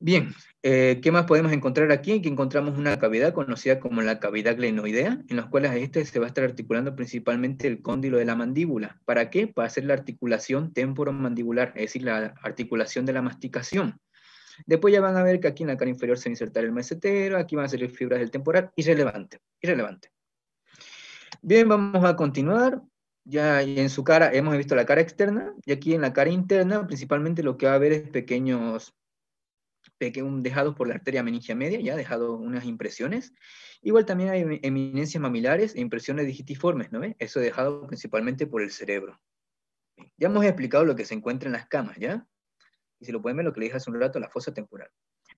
Bien, eh, ¿qué más podemos encontrar aquí? Que encontramos una cavidad conocida como la cavidad glenoidea, en las cuales este se va a estar articulando principalmente el cóndilo de la mandíbula. ¿Para qué? Para hacer la articulación temporomandibular, es decir, la articulación de la masticación. Después ya van a ver que aquí en la cara inferior se va a insertar el mesetero, aquí van a salir fibras del temporal, irrelevante, irrelevante. Bien, vamos a continuar ya en su cara hemos visto la cara externa y aquí en la cara interna principalmente lo que va a haber es pequeños dejados por la arteria meningia media, ya dejado unas impresiones. Igual también hay eminencias mamilares e impresiones digitiformes, ¿no ve? Eso dejado principalmente por el cerebro. Ya hemos explicado lo que se encuentra en las camas, ¿ya? Y si lo pueden ver, lo que le dije hace un rato, la fosa temporal.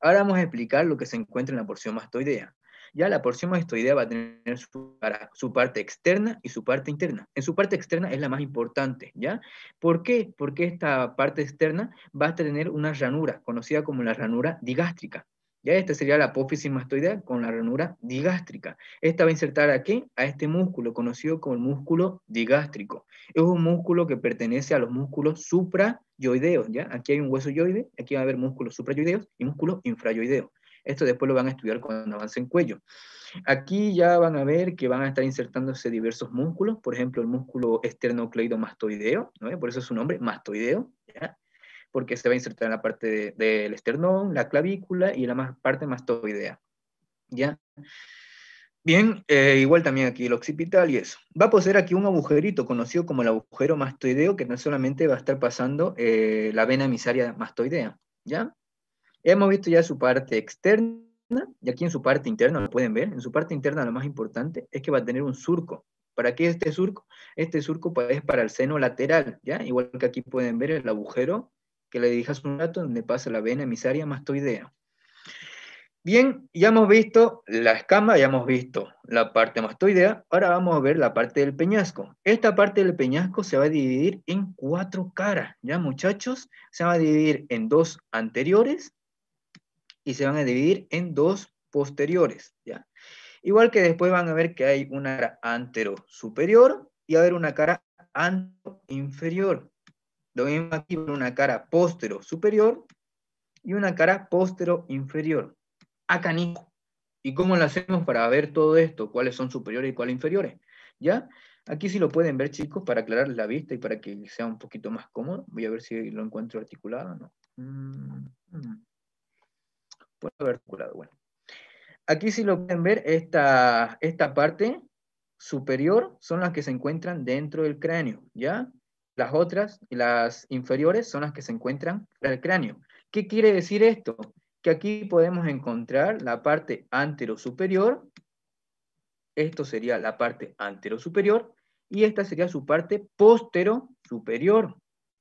Ahora vamos a explicar lo que se encuentra en la porción mastoidea ya la porción mastoidea va a tener su, parte externa y su parte interna. En su parte externa es la más importante, ¿ya? ¿Por qué? Porque esta parte externa va a tener una ranura, conocida como la ranura digástrica. Ya esta sería la apófisis mastoidea con la ranura digástrica. Esta va a insertar aquí a este músculo conocido como el músculo digástrico. Es un músculo que pertenece a los músculos suprayoideos, ¿ya? Aquí hay un hueso yoide, aquí va a haber músculos suprayoideos y músculos infrayoideos. Esto después lo van a estudiar cuando avancen cuello. Aquí ya van a ver que van a estar insertándose diversos músculos, por ejemplo, el músculo esternocleidomastoideo, mastoideo, por eso es su nombre, mastoideo, porque se va a insertar en la parte del esternón, la clavícula y la parte mastoidea. ¿ya? Bien, eh, igual también aquí el occipital y eso. Va a poseer aquí un agujerito conocido como el agujero mastoideo, que no solamente va a estar pasando eh, la vena emisaria mastoidea, ¿ya? Hemos visto ya su parte externa y aquí en su parte interna, lo pueden ver, en su parte interna lo más importante es que va a tener un surco. ¿Para qué este surco? Este surco pues, es para el seno lateral, ¿ya? Igual que aquí pueden ver el agujero que le dije hace un rato donde pasa la vena emisaria mastoidea. Bien, ya hemos visto la escama, ya hemos visto la parte mastoidea, ahora vamos a ver la parte del peñasco. Esta parte del peñasco se va a dividir en cuatro caras, ¿ya muchachos? Se va a dividir en dos anteriores y se van a dividir en dos posteriores, ¿ya? Igual que después van a ver que hay una cara antero superior y a haber una cara antero inferior. Lo aquí, una cara postero superior y una cara postero inferior. Acá ¿Y cómo lo hacemos para ver todo esto? ¿Cuáles son superiores y cuáles inferiores? ¿Ya? Aquí sí lo pueden ver, chicos, para aclarar la vista y para que sea un poquito más cómodo. Voy a ver si lo encuentro articulado no. Mm, mm haber Bueno. Aquí si lo pueden ver, esta, esta parte superior son las que se encuentran dentro del cráneo, ¿ya? Las otras, las inferiores, son las que se encuentran fuera del cráneo. ¿Qué quiere decir esto? Que aquí podemos encontrar la parte antero superior, esto sería la parte antero superior, y esta sería su parte posterosuperior, superior.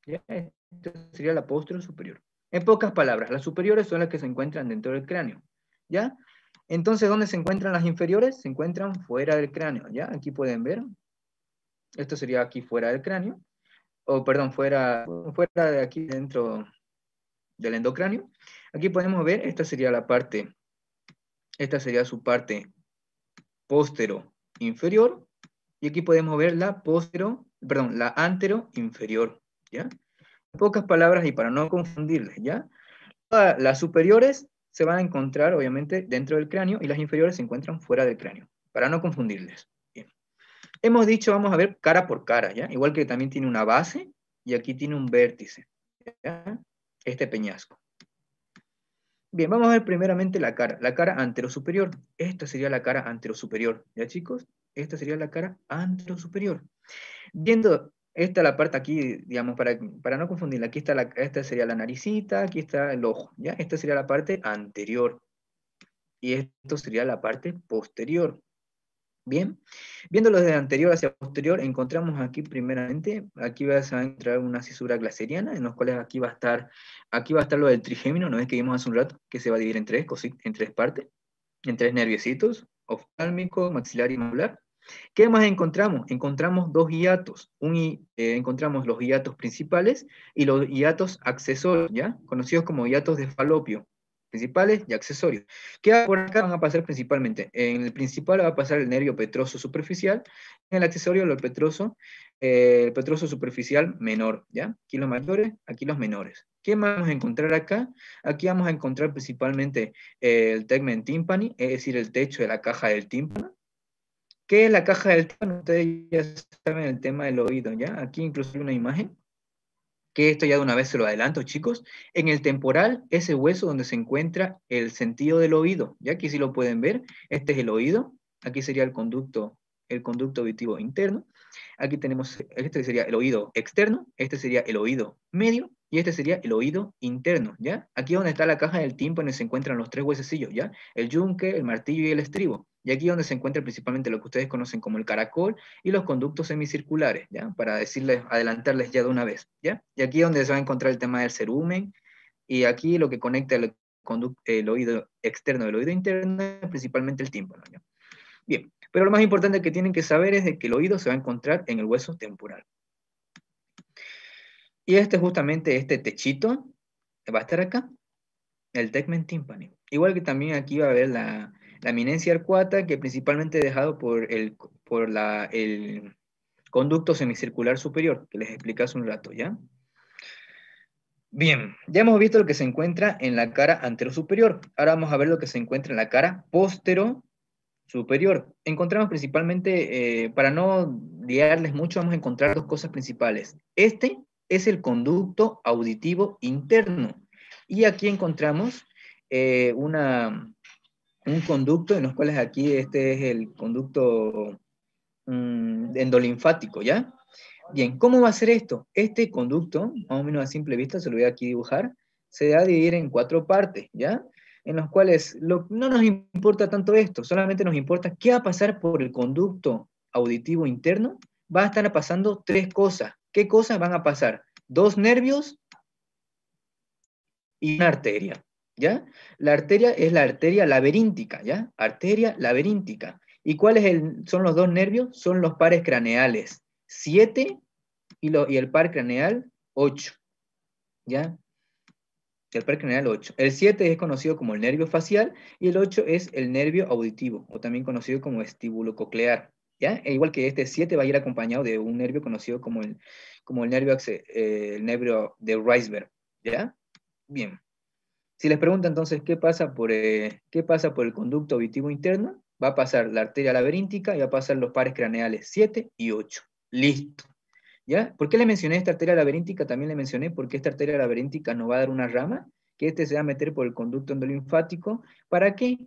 ¿ya? Esta sería la posterosuperior. superior. En pocas palabras, las superiores son las que se encuentran dentro del cráneo, ¿ya? Entonces, ¿dónde se encuentran las inferiores? Se encuentran fuera del cráneo, ¿ya? Aquí pueden ver. Esto sería aquí fuera del cráneo, o perdón, fuera, fuera de aquí dentro del endocráneo. Aquí podemos ver, esta sería la parte, esta sería su parte póstero inferior, y aquí podemos ver la póstero, perdón, la antero inferior, ¿ya? pocas palabras y para no confundirles, ¿ya? Las superiores se van a encontrar, obviamente, dentro del cráneo y las inferiores se encuentran fuera del cráneo, para no confundirles. Bien. Hemos dicho, vamos a ver cara por cara, ¿ya? Igual que también tiene una base y aquí tiene un vértice, ¿ya? Este peñasco. Bien, vamos a ver primeramente la cara, la cara anterosuperior. Esta sería la cara anterosuperior, ¿ya chicos? Esta sería la cara anterosuperior. Viendo esta es la parte aquí, digamos, para, para no confundirla, aquí está la, esta sería la naricita, aquí está el ojo, ¿ya? Esta sería la parte anterior. Y esto sería la parte posterior. Bien, viéndolo desde anterior hacia posterior, encontramos aquí primeramente, aquí va a entrar una cisura glaceriana, en los cuales aquí va a estar, aquí va a estar lo del trigémino, ¿no es que vimos hace un rato? Que se va a dividir en tres, en tres partes, en tres nerviositos, oftálmico, maxilar y molar. ¿Qué más encontramos? Encontramos dos hiatos. Un, eh, encontramos los hiatos principales y los hiatos accesorios, ¿ya? conocidos como hiatos de falopio, principales y accesorios. ¿Qué por acá van a pasar principalmente? En el principal va a pasar el nervio petroso superficial, en el accesorio petroso, eh, el petroso superficial menor, ¿ya? Aquí los mayores, aquí los menores. ¿Qué más vamos a encontrar acá? Aquí vamos a encontrar principalmente el tegmen tímpani, es decir, el techo de la caja del tímpano, ¿Qué es la caja del tímpano? Ustedes ya saben el tema del oído, ¿ya? Aquí incluso hay una imagen, que esto ya de una vez se lo adelanto, chicos. En el temporal, ese hueso donde se encuentra el sentido del oído, ¿ya? Aquí sí lo pueden ver, este es el oído, aquí sería el conducto, el conducto auditivo interno. Aquí tenemos, este sería el oído externo, este sería el oído medio y este sería el oído interno, ¿ya? Aquí donde está la caja del tímpano se encuentran los tres huesecillos, ¿ya? El yunque, el martillo y el estribo. Y aquí donde se encuentra principalmente lo que ustedes conocen como el caracol y los conductos semicirculares, ¿ya? Para decirles, adelantarles ya de una vez, ¿ya? Y aquí donde se va a encontrar el tema del cerumen, y aquí lo que conecta el, oído externo del oído interno principalmente el tímpano, Bien, pero lo más importante que tienen que saber es de que el oído se va a encontrar en el hueso temporal. Y este es justamente, este techito, va a estar acá, el tegmen tímpano. Igual que también aquí va a haber la, la eminencia arcuata, que principalmente dejado por, el, por el conducto semicircular superior, que les expliqué hace un rato, ¿ya? Bien, ya hemos visto lo que se encuentra en la cara anterosuperior. superior. Ahora vamos a ver lo que se encuentra en la cara postero superior. Encontramos principalmente, eh, para no liarles mucho, vamos a encontrar dos cosas principales. Este es el conducto auditivo interno. Y aquí encontramos eh, una, un conducto en los cuales aquí este es el conducto mm, endolinfático, ¿ya? Bien, ¿cómo va a ser esto? Este conducto, más o menos a simple vista, se lo voy a aquí dibujar, se va a dividir en cuatro partes, ¿ya? En los cuales no nos importa tanto esto, solamente nos importa qué va a pasar por el conducto auditivo interno. Va a estar pasando tres cosas. ¿Qué cosas van a pasar? Dos nervios y una arteria. ¿ya? La arteria es la arteria laberíntica, ¿ya? Arteria laberíntica. ¿Y cuáles son los dos nervios? Son los pares craneales, 7 y, y, el par craneal 8, ¿ya? El par craneal 8. El 7 es conocido como el nervio facial y el 8 es el nervio auditivo, o también conocido como estíbulo coclear. ¿Ya? E igual que este 7 va a ir acompañado de un nervio conocido como el, como el nervio, eh, el nervio de Reisberg. ¿Ya? Bien. Si les pregunta entonces qué pasa por, eh, qué pasa por el conducto auditivo interno, va a pasar la arteria laberíntica y va a pasar los pares craneales 7 y 8. Listo. ¿Ya? ¿Por qué le mencioné esta arteria laberíntica? También le mencioné porque esta arteria laberíntica nos va a dar una rama que este se va a meter por el conducto endolinfático. ¿Para qué?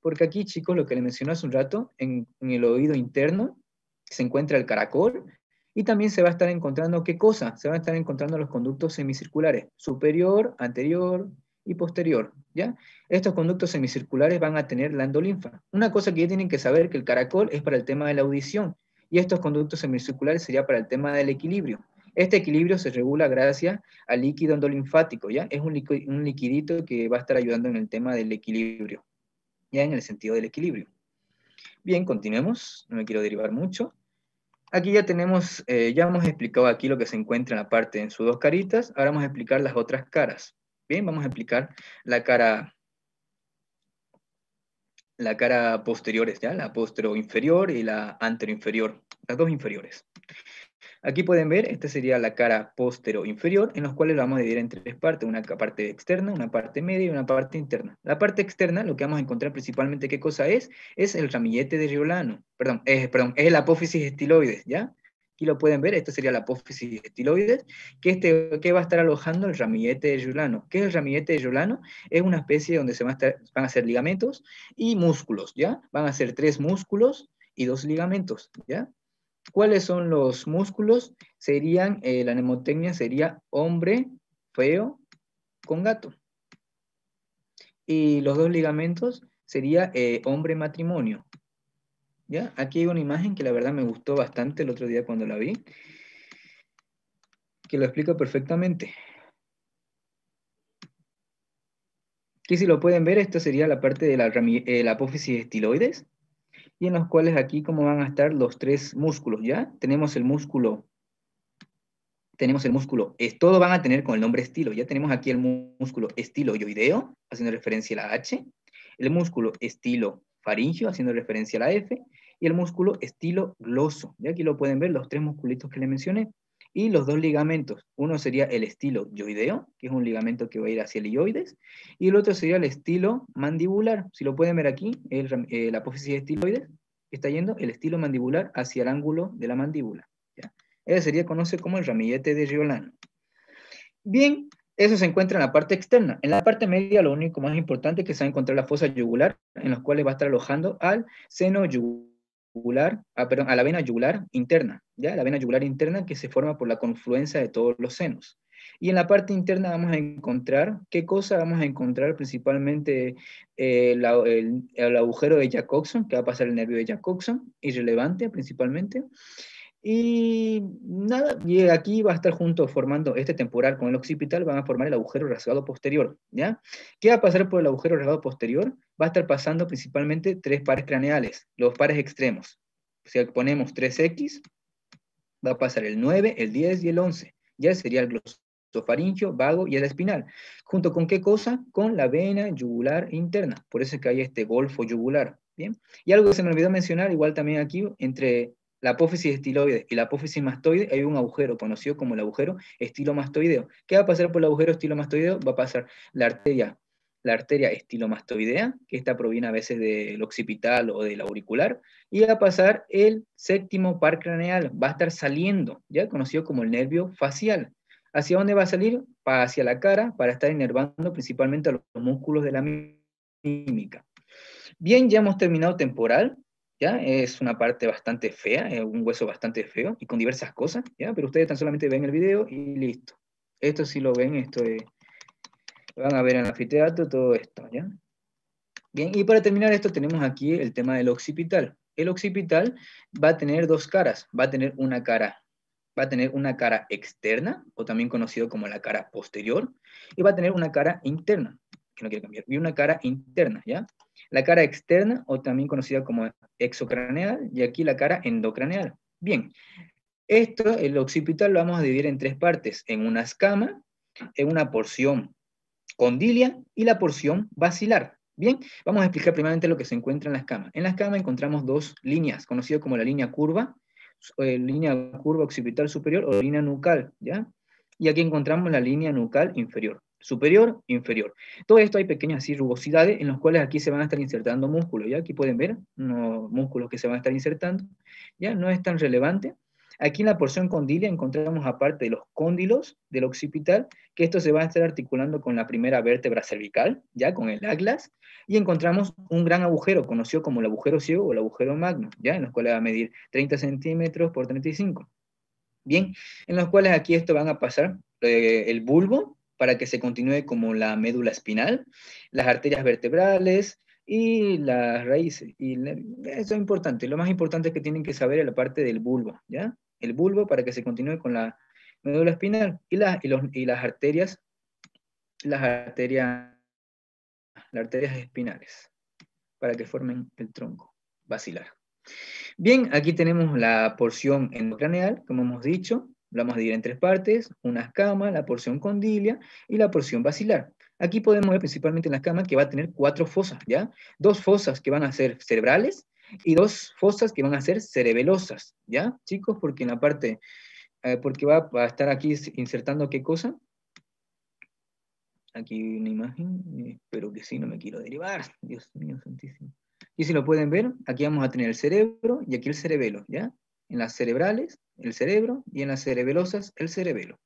Porque aquí, chicos, lo que le mencioné hace un rato, en, en el oído interno se encuentra el caracol y también se va a estar encontrando qué cosa? Se van a estar encontrando los conductos semicirculares, superior, anterior, y posterior, ¿ya? Estos conductos semicirculares van a tener la endolinfa. Una cosa que ya tienen que saber que el caracol es para el tema de la audición y estos conductos semicirculares serían para el tema del equilibrio. Este equilibrio se regula gracias al líquido endolinfático, ¿ya? Es un, liquidito que va a estar ayudando en el tema del equilibrio, ya en el sentido del equilibrio. Bien, continuemos, no me quiero derivar mucho. Aquí ya tenemos, eh, ya hemos explicado aquí lo que se encuentra en la parte en sus dos caritas, ahora vamos a explicar las otras caras. Bien, vamos a aplicar la cara, la cara posteriores, ¿ya? la postero inferior y la antero inferior, las dos inferiores. Aquí pueden ver, esta sería la cara postero inferior, en los cuales vamos a dividir en tres partes, una parte externa, una parte media y una parte interna. La parte externa, lo que vamos a encontrar principalmente, ¿qué cosa es? Es el ramillete de Riolano, perdón, es el apófisis estiloides, ¿ya? Aquí lo pueden ver, esta sería la apófisis estiloides, que, este, que va a estar alojando el ramillete de Yulano. ¿Qué es el ramillete de Yulano? Es una especie donde se van a, hacer ligamentos y músculos, ¿ya? Van a ser tres músculos y dos ligamentos, ¿ya? ¿Cuáles son los músculos? Serían, eh, la nemotecnia sería hombre, feo, con gato. Y los dos ligamentos sería eh, hombre, matrimonio, Aquí hay una imagen que la verdad me gustó bastante el otro día cuando la vi, que lo explica perfectamente. Aquí si lo pueden ver, esta sería la parte de eh, la, apófisis estiloides, y en los cuales aquí como van a estar los tres músculos, ¿ya? Tenemos el músculo, tenemos el músculo, es, todo van a tener con el nombre estilo, ya tenemos aquí el músculo estilo yoideo, haciendo referencia a la H, el músculo estilo faringio, haciendo referencia a la F, y el músculo estilo gloso. Y aquí lo pueden ver, los tres musculitos que les mencioné, y los dos ligamentos. Uno sería el estilo yoideo, que es un ligamento que va a ir hacia el ioides, y el otro sería el estilo mandibular. Si lo pueden ver aquí, el, eh, la apófisis estiloides está yendo el estilo mandibular hacia el ángulo de la mandíbula. Ese sería, conocido como el ramillete de Riolano. Bien, eso se encuentra en la parte externa. En la parte media, lo único más importante es que se va a encontrar la fosa yugular, en la cuales va a estar alojando al seno yugular Ah, a la vena yugular interna, ¿ya? La vena yugular interna que se forma por la confluencia de todos los senos. Y en la parte interna vamos a encontrar, ¿qué cosa vamos a encontrar? Principalmente eh, el, agujero de Jacobson, que va a pasar el nervio de Jacobson, irrelevante principalmente. Y nada, aquí va a estar junto formando este temporal con el occipital, van a formar el agujero rasgado posterior, ¿ya? ¿Qué va a pasar por el agujero rasgado posterior? va a estar pasando principalmente tres pares craneales, los pares extremos. Si ponemos 3X, va a pasar el 9, el 10 y el 11. Ya sería el glosofaringio, vago y el espinal. ¿Junto con qué cosa? Con la vena yugular interna. Por eso es que hay este golfo yugular. ¿bien? Y algo que se me olvidó mencionar, igual también aquí, entre la apófisis estiloide y la apófisis mastoide, hay un agujero conocido como el agujero estilomastoideo. ¿Qué va a pasar por el agujero estilomastoideo? Va a pasar la arteria la arteria estilomastoidea, que esta proviene a veces del occipital o del auricular, y va a pasar el séptimo par craneal, va a estar saliendo, ya conocido como el nervio facial. ¿Hacia dónde va a salir? Hacia la cara, para estar inervando principalmente a los músculos de la mímica. Bien, ya hemos terminado temporal, ¿Ya? Es una parte bastante fea, es un hueso bastante feo y con diversas cosas, ¿ya? Pero ustedes tan solamente ven el video y listo. Esto sí lo ven, esto es Van a ver en el anfiteatro todo esto, ¿ya? Bien, y para terminar esto tenemos aquí el tema del occipital. El occipital va a tener dos caras, va a tener una cara va a tener una cara externa, o también conocido como la cara posterior, y va a tener una cara interna, que no quiero cambiar, y una cara interna, ¿ya? La cara externa, o también conocida como exocraneal, y aquí la cara endocraneal. Bien, esto, el occipital, lo vamos a dividir en tres partes, en una escama, en una porción condilia y la porción vacilar. Bien, vamos a explicar primeramente lo que se encuentra en la escama. En la escama encontramos dos líneas, conocidas como la línea curva, eh, línea curva occipital superior o línea nucal, ¿ya? Y aquí encontramos la línea nucal inferior, superior, inferior. Todo esto hay pequeñas así, rugosidades en las cuales aquí se van a estar insertando músculos, ¿ya? Aquí pueden ver unos músculos que se van a estar insertando, ¿ya? No es tan relevante, Aquí en la porción condilia encontramos aparte de los cóndilos del occipital, que esto se va a estar articulando con la primera vértebra cervical, ya con el atlas, y encontramos un gran agujero, conocido como el agujero ciego o el agujero magno, ya en los cuales va a medir 30 centímetros por 35. Bien, en los cuales aquí esto van a pasar eh, el bulbo para que se continúe como la médula espinal, las arterias vertebrales, y las raíces. Y eso es importante. Lo más importante que tienen que saber es la parte del bulbo, ¿ya? el bulbo para que se continúe con la médula espinal y, las arterias, las arterias, espinales para que formen el tronco basilar. Bien, aquí tenemos la porción endocraneal, como hemos dicho, la vamos a dividir en tres partes, una escama, la porción condilia y la porción basilar. Aquí podemos ver principalmente en la escama que va a tener cuatro fosas, ¿ya? Dos fosas que van a ser cerebrales y dos fosas que van a ser cerebelosas, ¿ya? Chicos, porque en la parte, eh, porque va, a estar aquí insertando qué cosa. Aquí una imagen, espero eh, que sí, no me quiero derivar, Dios mío santísimo. Y si lo pueden ver, aquí vamos a tener el cerebro y aquí el cerebelo, ¿ya? En las cerebrales, el cerebro, y en las cerebelosas, el cerebelo.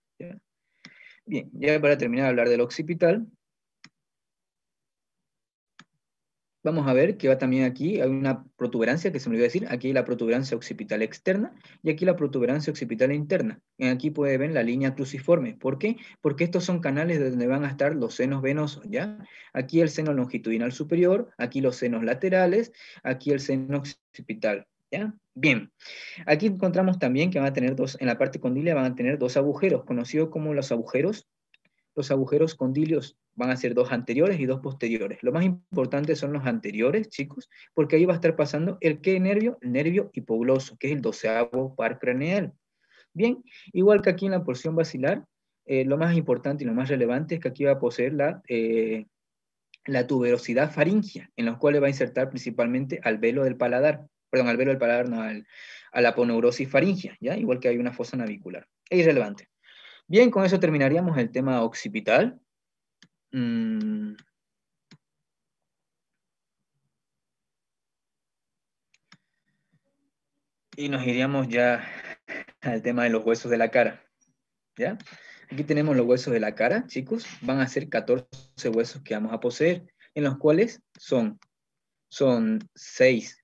Bien, ya para terminar de hablar del occipital, vamos a ver que va también aquí, hay una protuberancia que se me olvidó decir, aquí hay la protuberancia occipital externa y aquí la protuberancia occipital interna. Aquí puede ver la línea cruciforme. ¿Por qué? Porque estos son canales donde van a estar los senos venosos, ¿ya? Aquí el seno longitudinal superior, aquí los senos laterales, aquí el seno occipital, ¿ya? Bien, aquí encontramos también que van a tener dos, en la parte condilia, van a tener dos agujeros, conocidos como los agujeros los agujeros condilios van a ser dos anteriores y dos posteriores. Lo más importante son los anteriores, chicos, porque ahí va a estar pasando el qué nervio, el nervio hipogloso, que es el doceavo par craneal. Bien, igual que aquí en la porción basilar, eh, lo más importante y lo más relevante es que aquí va a poseer la, eh, la tuberosidad faringia, en los cuales va a insertar principalmente al velo del paladar, perdón, al velo del paladar, no, a la poneurosis faringia, ¿ya? igual que hay una fosa navicular. Es irrelevante. Bien, con eso terminaríamos el tema occipital. Mm. Y nos iríamos ya al tema de los huesos de la cara. ¿Ya? Aquí tenemos los huesos de la cara, chicos. Van a ser 14 huesos que vamos a poseer, en los cuales son, son 6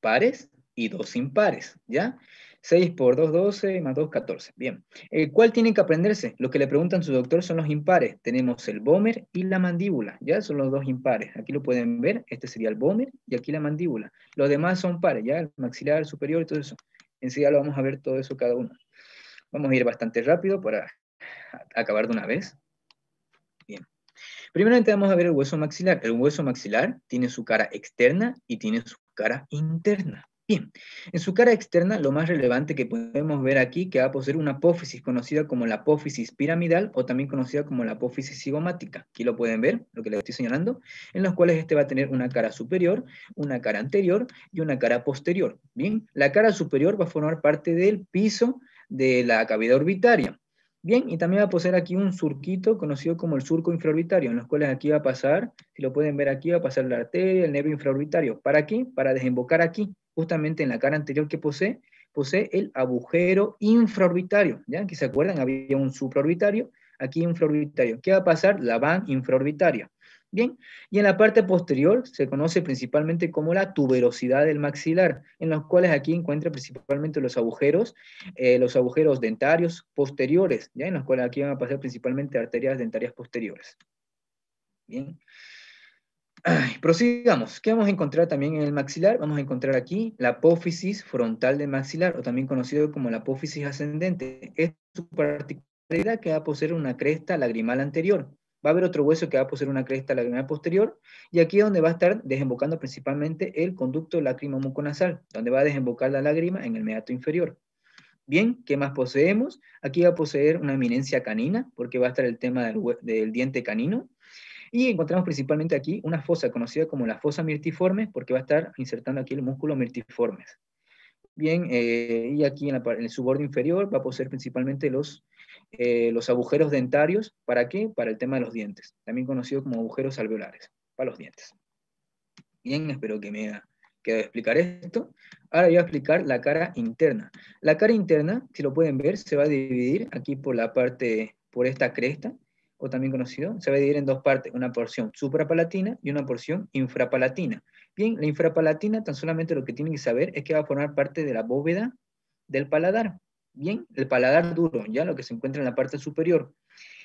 pares y 2 impares, ¿ya? 6 por 2, 12, más 2, 14. Bien. El eh, cuál tiene que aprenderse. Lo que le preguntan su doctor son los impares. Tenemos el bómer y la mandíbula. Ya son los dos impares. Aquí lo pueden ver. Este sería el bómer y aquí la mandíbula. Los demás son pares, ya el maxilar, superior y todo eso. Enseguida lo vamos a ver todo eso cada uno. Vamos a ir bastante rápido para acabar de una vez. Bien. Primero vamos a ver el hueso maxilar. El hueso maxilar tiene su cara externa y tiene su cara interna. Bien, en su cara externa, lo más relevante que podemos ver aquí que va a poseer una apófisis conocida como la apófisis piramidal o también conocida como la apófisis cigomática. Aquí lo pueden ver, lo que les estoy señalando, en los cuales este va a tener una cara superior, una cara anterior y una cara posterior. Bien, la cara superior va a formar parte del piso de la cavidad orbitaria. Bien, y también va a poseer aquí un surquito conocido como el surco infraorbitario, en los cuales aquí va a pasar, si lo pueden ver aquí, va a pasar la arteria, el nervio infraorbitario. ¿Para qué? Para desembocar aquí, justamente en la cara anterior que posee, posee el agujero infraorbitario, ¿ya? Que se acuerdan, había un supraorbitario, aquí infraorbitario. ¿Qué va a pasar? La van infraorbitaria. Bien, y en la parte posterior se conoce principalmente como la tuberosidad del maxilar, en los cuales aquí encuentra principalmente los agujeros, eh, los agujeros dentarios posteriores, ¿ya? en los cuales aquí van a pasar principalmente arterias dentarias posteriores. Bien prosigamos. ¿Qué vamos a encontrar también en el maxilar? Vamos a encontrar aquí la apófisis frontal del maxilar, o también conocido como la apófisis ascendente. Es su particularidad que va a poseer una cresta lagrimal anterior. Va a haber otro hueso que va a poseer una cresta lagrimal posterior, y aquí es donde va a estar desembocando principalmente el conducto lacrimomuconasal, donde va a desembocar la lágrima en el meato inferior. Bien, ¿qué más poseemos? Aquí va a poseer una eminencia canina, porque va a estar el tema del diente canino, y encontramos principalmente aquí una fosa conocida como la fosa mirtiforme, porque va a estar insertando aquí el músculo mirtiformes. Bien, eh, y aquí en, en el borde inferior va a poseer principalmente los, eh, los agujeros dentarios. ¿Para qué? Para el tema de los dientes, también conocido como agujeros alveolares, para los dientes. Bien, espero que me haya quedado explicar esto. Ahora voy a explicar la cara interna. La cara interna, si lo pueden ver, se va a dividir aquí por la parte, por esta cresta, o también conocido, se va a dividir en dos partes, una porción suprapalatina y una porción infrapalatina. Bien, la infrapalatina tan solamente lo que tienen que saber es que va a formar parte de la bóveda del paladar. Bien, el paladar duro, ya lo que se encuentra en la parte superior.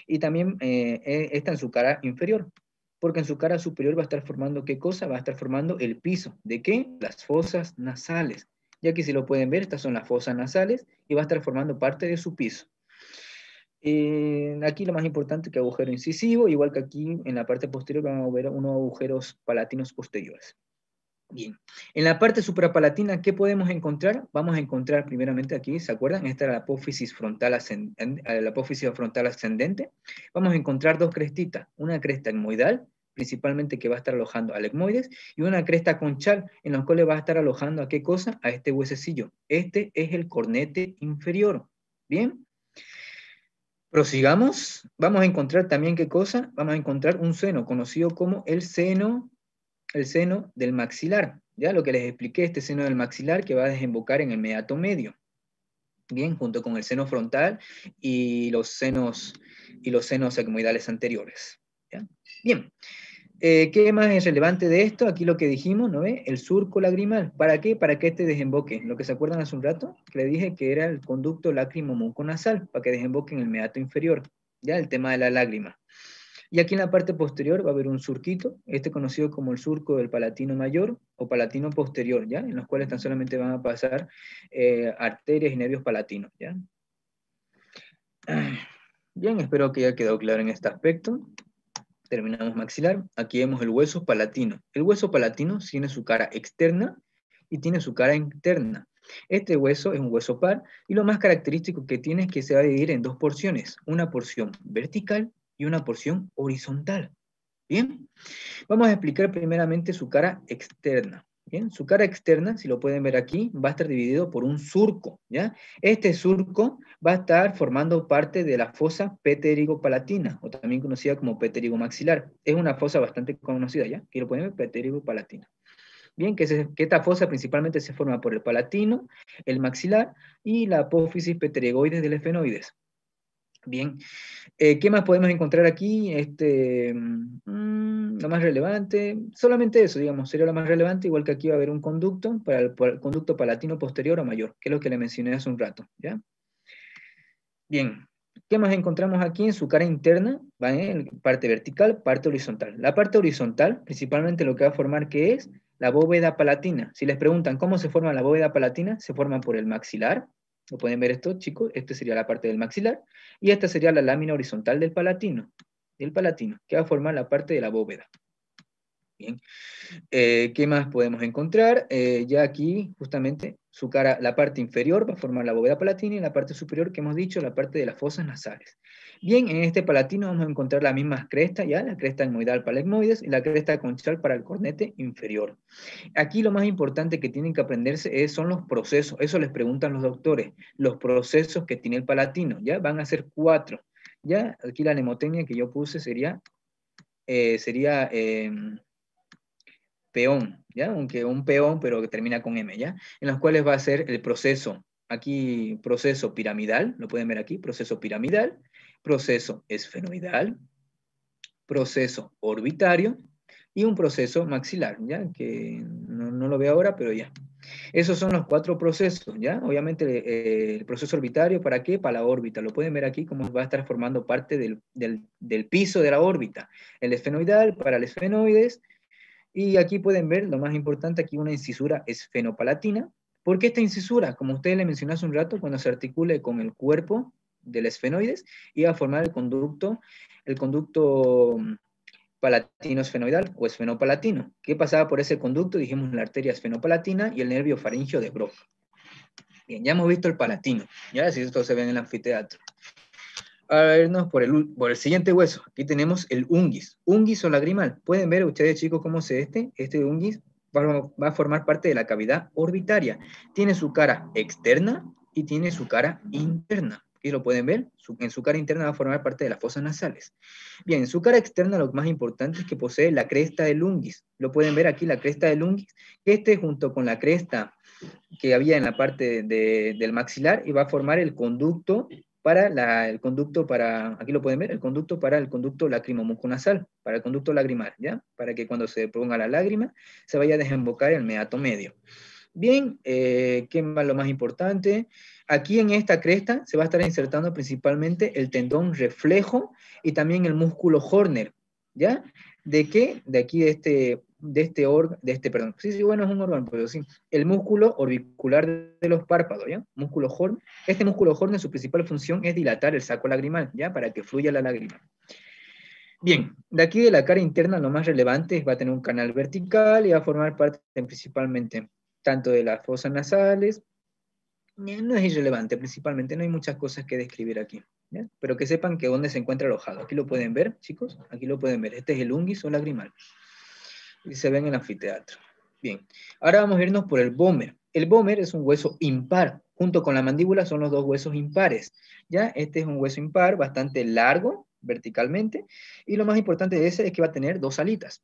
Y también eh, e, está en su cara inferior, porque en su cara superior va a estar formando qué cosa? Va a estar formando el piso. ¿De qué? Las fosas nasales. Ya que si lo pueden ver, estas son las fosas nasales y va a estar formando parte de su piso aquí lo más importante que agujero incisivo, igual que aquí en la parte posterior vamos a ver unos agujeros palatinos posteriores. Bien, en la parte suprapalatina, ¿qué podemos encontrar? Vamos a encontrar primeramente aquí, ¿se acuerdan? Esta era la apófisis frontal, ascendente, eh, la apófisis frontal ascendente. Vamos a encontrar dos crestitas, una cresta hemoidal principalmente que va a estar alojando al hemoides, y una cresta conchal, en la cual va a estar alojando a qué cosa? A este huesecillo. Este es el cornete inferior. Bien, Prosigamos, vamos a encontrar también qué cosa, vamos a encontrar un seno conocido como el seno, el seno del maxilar. Ya lo que les expliqué, este seno del maxilar que va a desembocar en el mediato medio. Bien, junto con el seno frontal y los senos y los senos anteriores. ¿ya? Bien. Eh, ¿Qué más es relevante de esto? Aquí lo que dijimos, ¿no ve? El surco lagrimal. ¿Para qué? Para que este desemboque. Lo que se acuerdan hace un rato, que le dije que era el conducto lágrimo nasal para que desemboque en el meato inferior, ¿ya? El tema de la lágrima. Y aquí en la parte posterior va a haber un surquito, este conocido como el surco del palatino mayor o palatino posterior, ¿ya? En los cuales tan solamente van a pasar eh, arterias y nervios palatinos, ¿ya? [CLEARS THROAT] Bien, espero que haya quedado claro en este aspecto terminamos maxilar, aquí vemos el hueso palatino. El hueso palatino tiene su cara externa y tiene su cara interna. Este hueso es un hueso par y lo más característico que tiene es que se va a dividir en dos porciones, una porción vertical y una porción horizontal. Bien, vamos a explicar primeramente su cara externa su cara externa, si lo pueden ver aquí, va a estar dividido por un surco. ¿ya? Este surco va a estar formando parte de la fosa pterigopalatina, palatina o también conocida como pterigomaxilar. maxilar Es una fosa bastante conocida, ¿ya? Quiero lo pueden palatina Bien, que, que, esta fosa principalmente se forma por el palatino, el maxilar y la apófisis pterigoides del esfenoides. Bien, eh, ¿qué más podemos encontrar aquí? Este, mm, lo más relevante, solamente eso, digamos, sería lo más relevante, igual que aquí va a haber un conducto, para el, conducto palatino posterior o mayor, que es lo que le mencioné hace un rato, ¿ya? Bien, ¿qué más encontramos aquí en su cara interna? Va en parte vertical, parte horizontal. La parte horizontal, principalmente lo que va a formar, que es? La bóveda palatina. Si les preguntan cómo se forma la bóveda palatina, se forma por el maxilar, lo pueden ver esto, chicos. Esta sería la parte del maxilar y esta sería la lámina horizontal del palatino, del palatino, que va a formar la parte de la bóveda. Bien. Eh, ¿Qué más podemos encontrar? Eh, ya aquí, justamente, su cara, la parte inferior va a formar la bóveda palatina y la parte superior, que hemos dicho, la parte de las fosas nasales. Bien, en este palatino vamos a encontrar las mismas crestas, ya, la cresta enmoidal para el y la cresta conchal para el cornete inferior. Aquí lo más importante que tienen que aprenderse son los procesos, eso les preguntan los doctores, los procesos que tiene el palatino, ya, van a ser cuatro. Ya, aquí la nemotecnia que yo puse sería, eh, sería em, peón, ya, aunque un peón, pero que termina con M, ya, en los cuales va a ser el proceso aquí proceso piramidal, lo pueden ver aquí, proceso piramidal, proceso esfenoidal, proceso orbitario y un proceso maxilar, ¿ya? que no, lo veo ahora, pero ya. Esos son los cuatro procesos, ¿ya? Obviamente eh, el proceso orbitario, ¿para qué? Para la órbita. Lo pueden ver aquí como va a estar formando parte del, piso de la órbita. El esfenoidal para el esfenoides. Y aquí pueden ver, lo más importante, aquí una incisura esfenopalatina. porque esta incisura? Como ustedes le mencionaron hace un rato, cuando se articule con el cuerpo del esfenoides y a formar el conducto, el conducto mm, palatino esfenoidal o esfenopalatino. ¿Qué pasaba por ese conducto? Dijimos la arteria esfenopalatina y el nervio faringio de Broca. Bien, ya hemos visto el palatino. ya si esto se ve en el anfiteatro. A vernos por el, por el siguiente hueso. Aquí tenemos el unguis. Unguis o lagrimal. Pueden ver ustedes, chicos, cómo se este. Este unguis va a formar parte de la cavidad orbitaria. Tiene su cara externa y tiene su cara interna. Aquí lo pueden ver, en su cara interna va a formar parte de las fosas nasales. Bien, en su cara externa lo más importante es que posee la cresta del lungis. Lo pueden ver aquí, la cresta del lungis, que este junto con la cresta que había en la parte del maxilar y va a formar el conducto para la, el conducto para, aquí lo pueden ver, el conducto para el conducto lacrimomuconasal, para el conducto lagrimal, ¿ya? Para que cuando se ponga la lágrima se vaya a desembocar el meato medio. Bien, eh, ¿qué más lo más importante? Aquí en esta cresta se va a estar insertando principalmente el tendón reflejo y también el músculo Horner, ¿ya? ¿De qué? De aquí de este, de este órgano, de este, perdón, sí, sí, bueno, es un órgano, pero sí, el músculo orbicular de los párpados, ¿ya? Músculo Horner. Este músculo Horner, su principal función es dilatar el saco lagrimal, ¿ya? Para que fluya la lágrima. Bien, de aquí de la cara interna lo más relevante es va a tener un canal vertical y va a formar parte principalmente tanto de las fosas nasales, no es irrelevante, principalmente no hay muchas cosas que describir aquí. Pero que sepan que dónde se encuentra alojado. Aquí lo pueden ver, chicos, aquí lo pueden ver. Este es el unguis o lagrimal. Y se ven en el anfiteatro. Bien, ahora vamos a irnos por el bómer. El bómer es un hueso impar. Junto con la mandíbula son los dos huesos impares. ¿ya? Este es un hueso impar bastante largo verticalmente. Y lo más importante de ese es que va a tener dos alitas.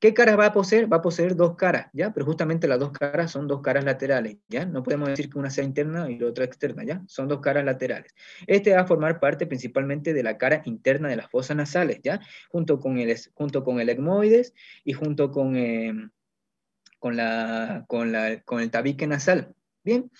¿Qué caras va a poseer? Va a poseer dos caras, ¿ya? Pero justamente las dos caras son dos caras laterales, ¿ya? No podemos decir que una sea interna y la otra externa, ¿ya? Son dos caras laterales. Este va a formar parte principalmente de la cara interna de las fosas nasales, ¿ya? Junto con el, junto con el y junto con, eh, con, la, con, con el tabique nasal, ¿bien? bien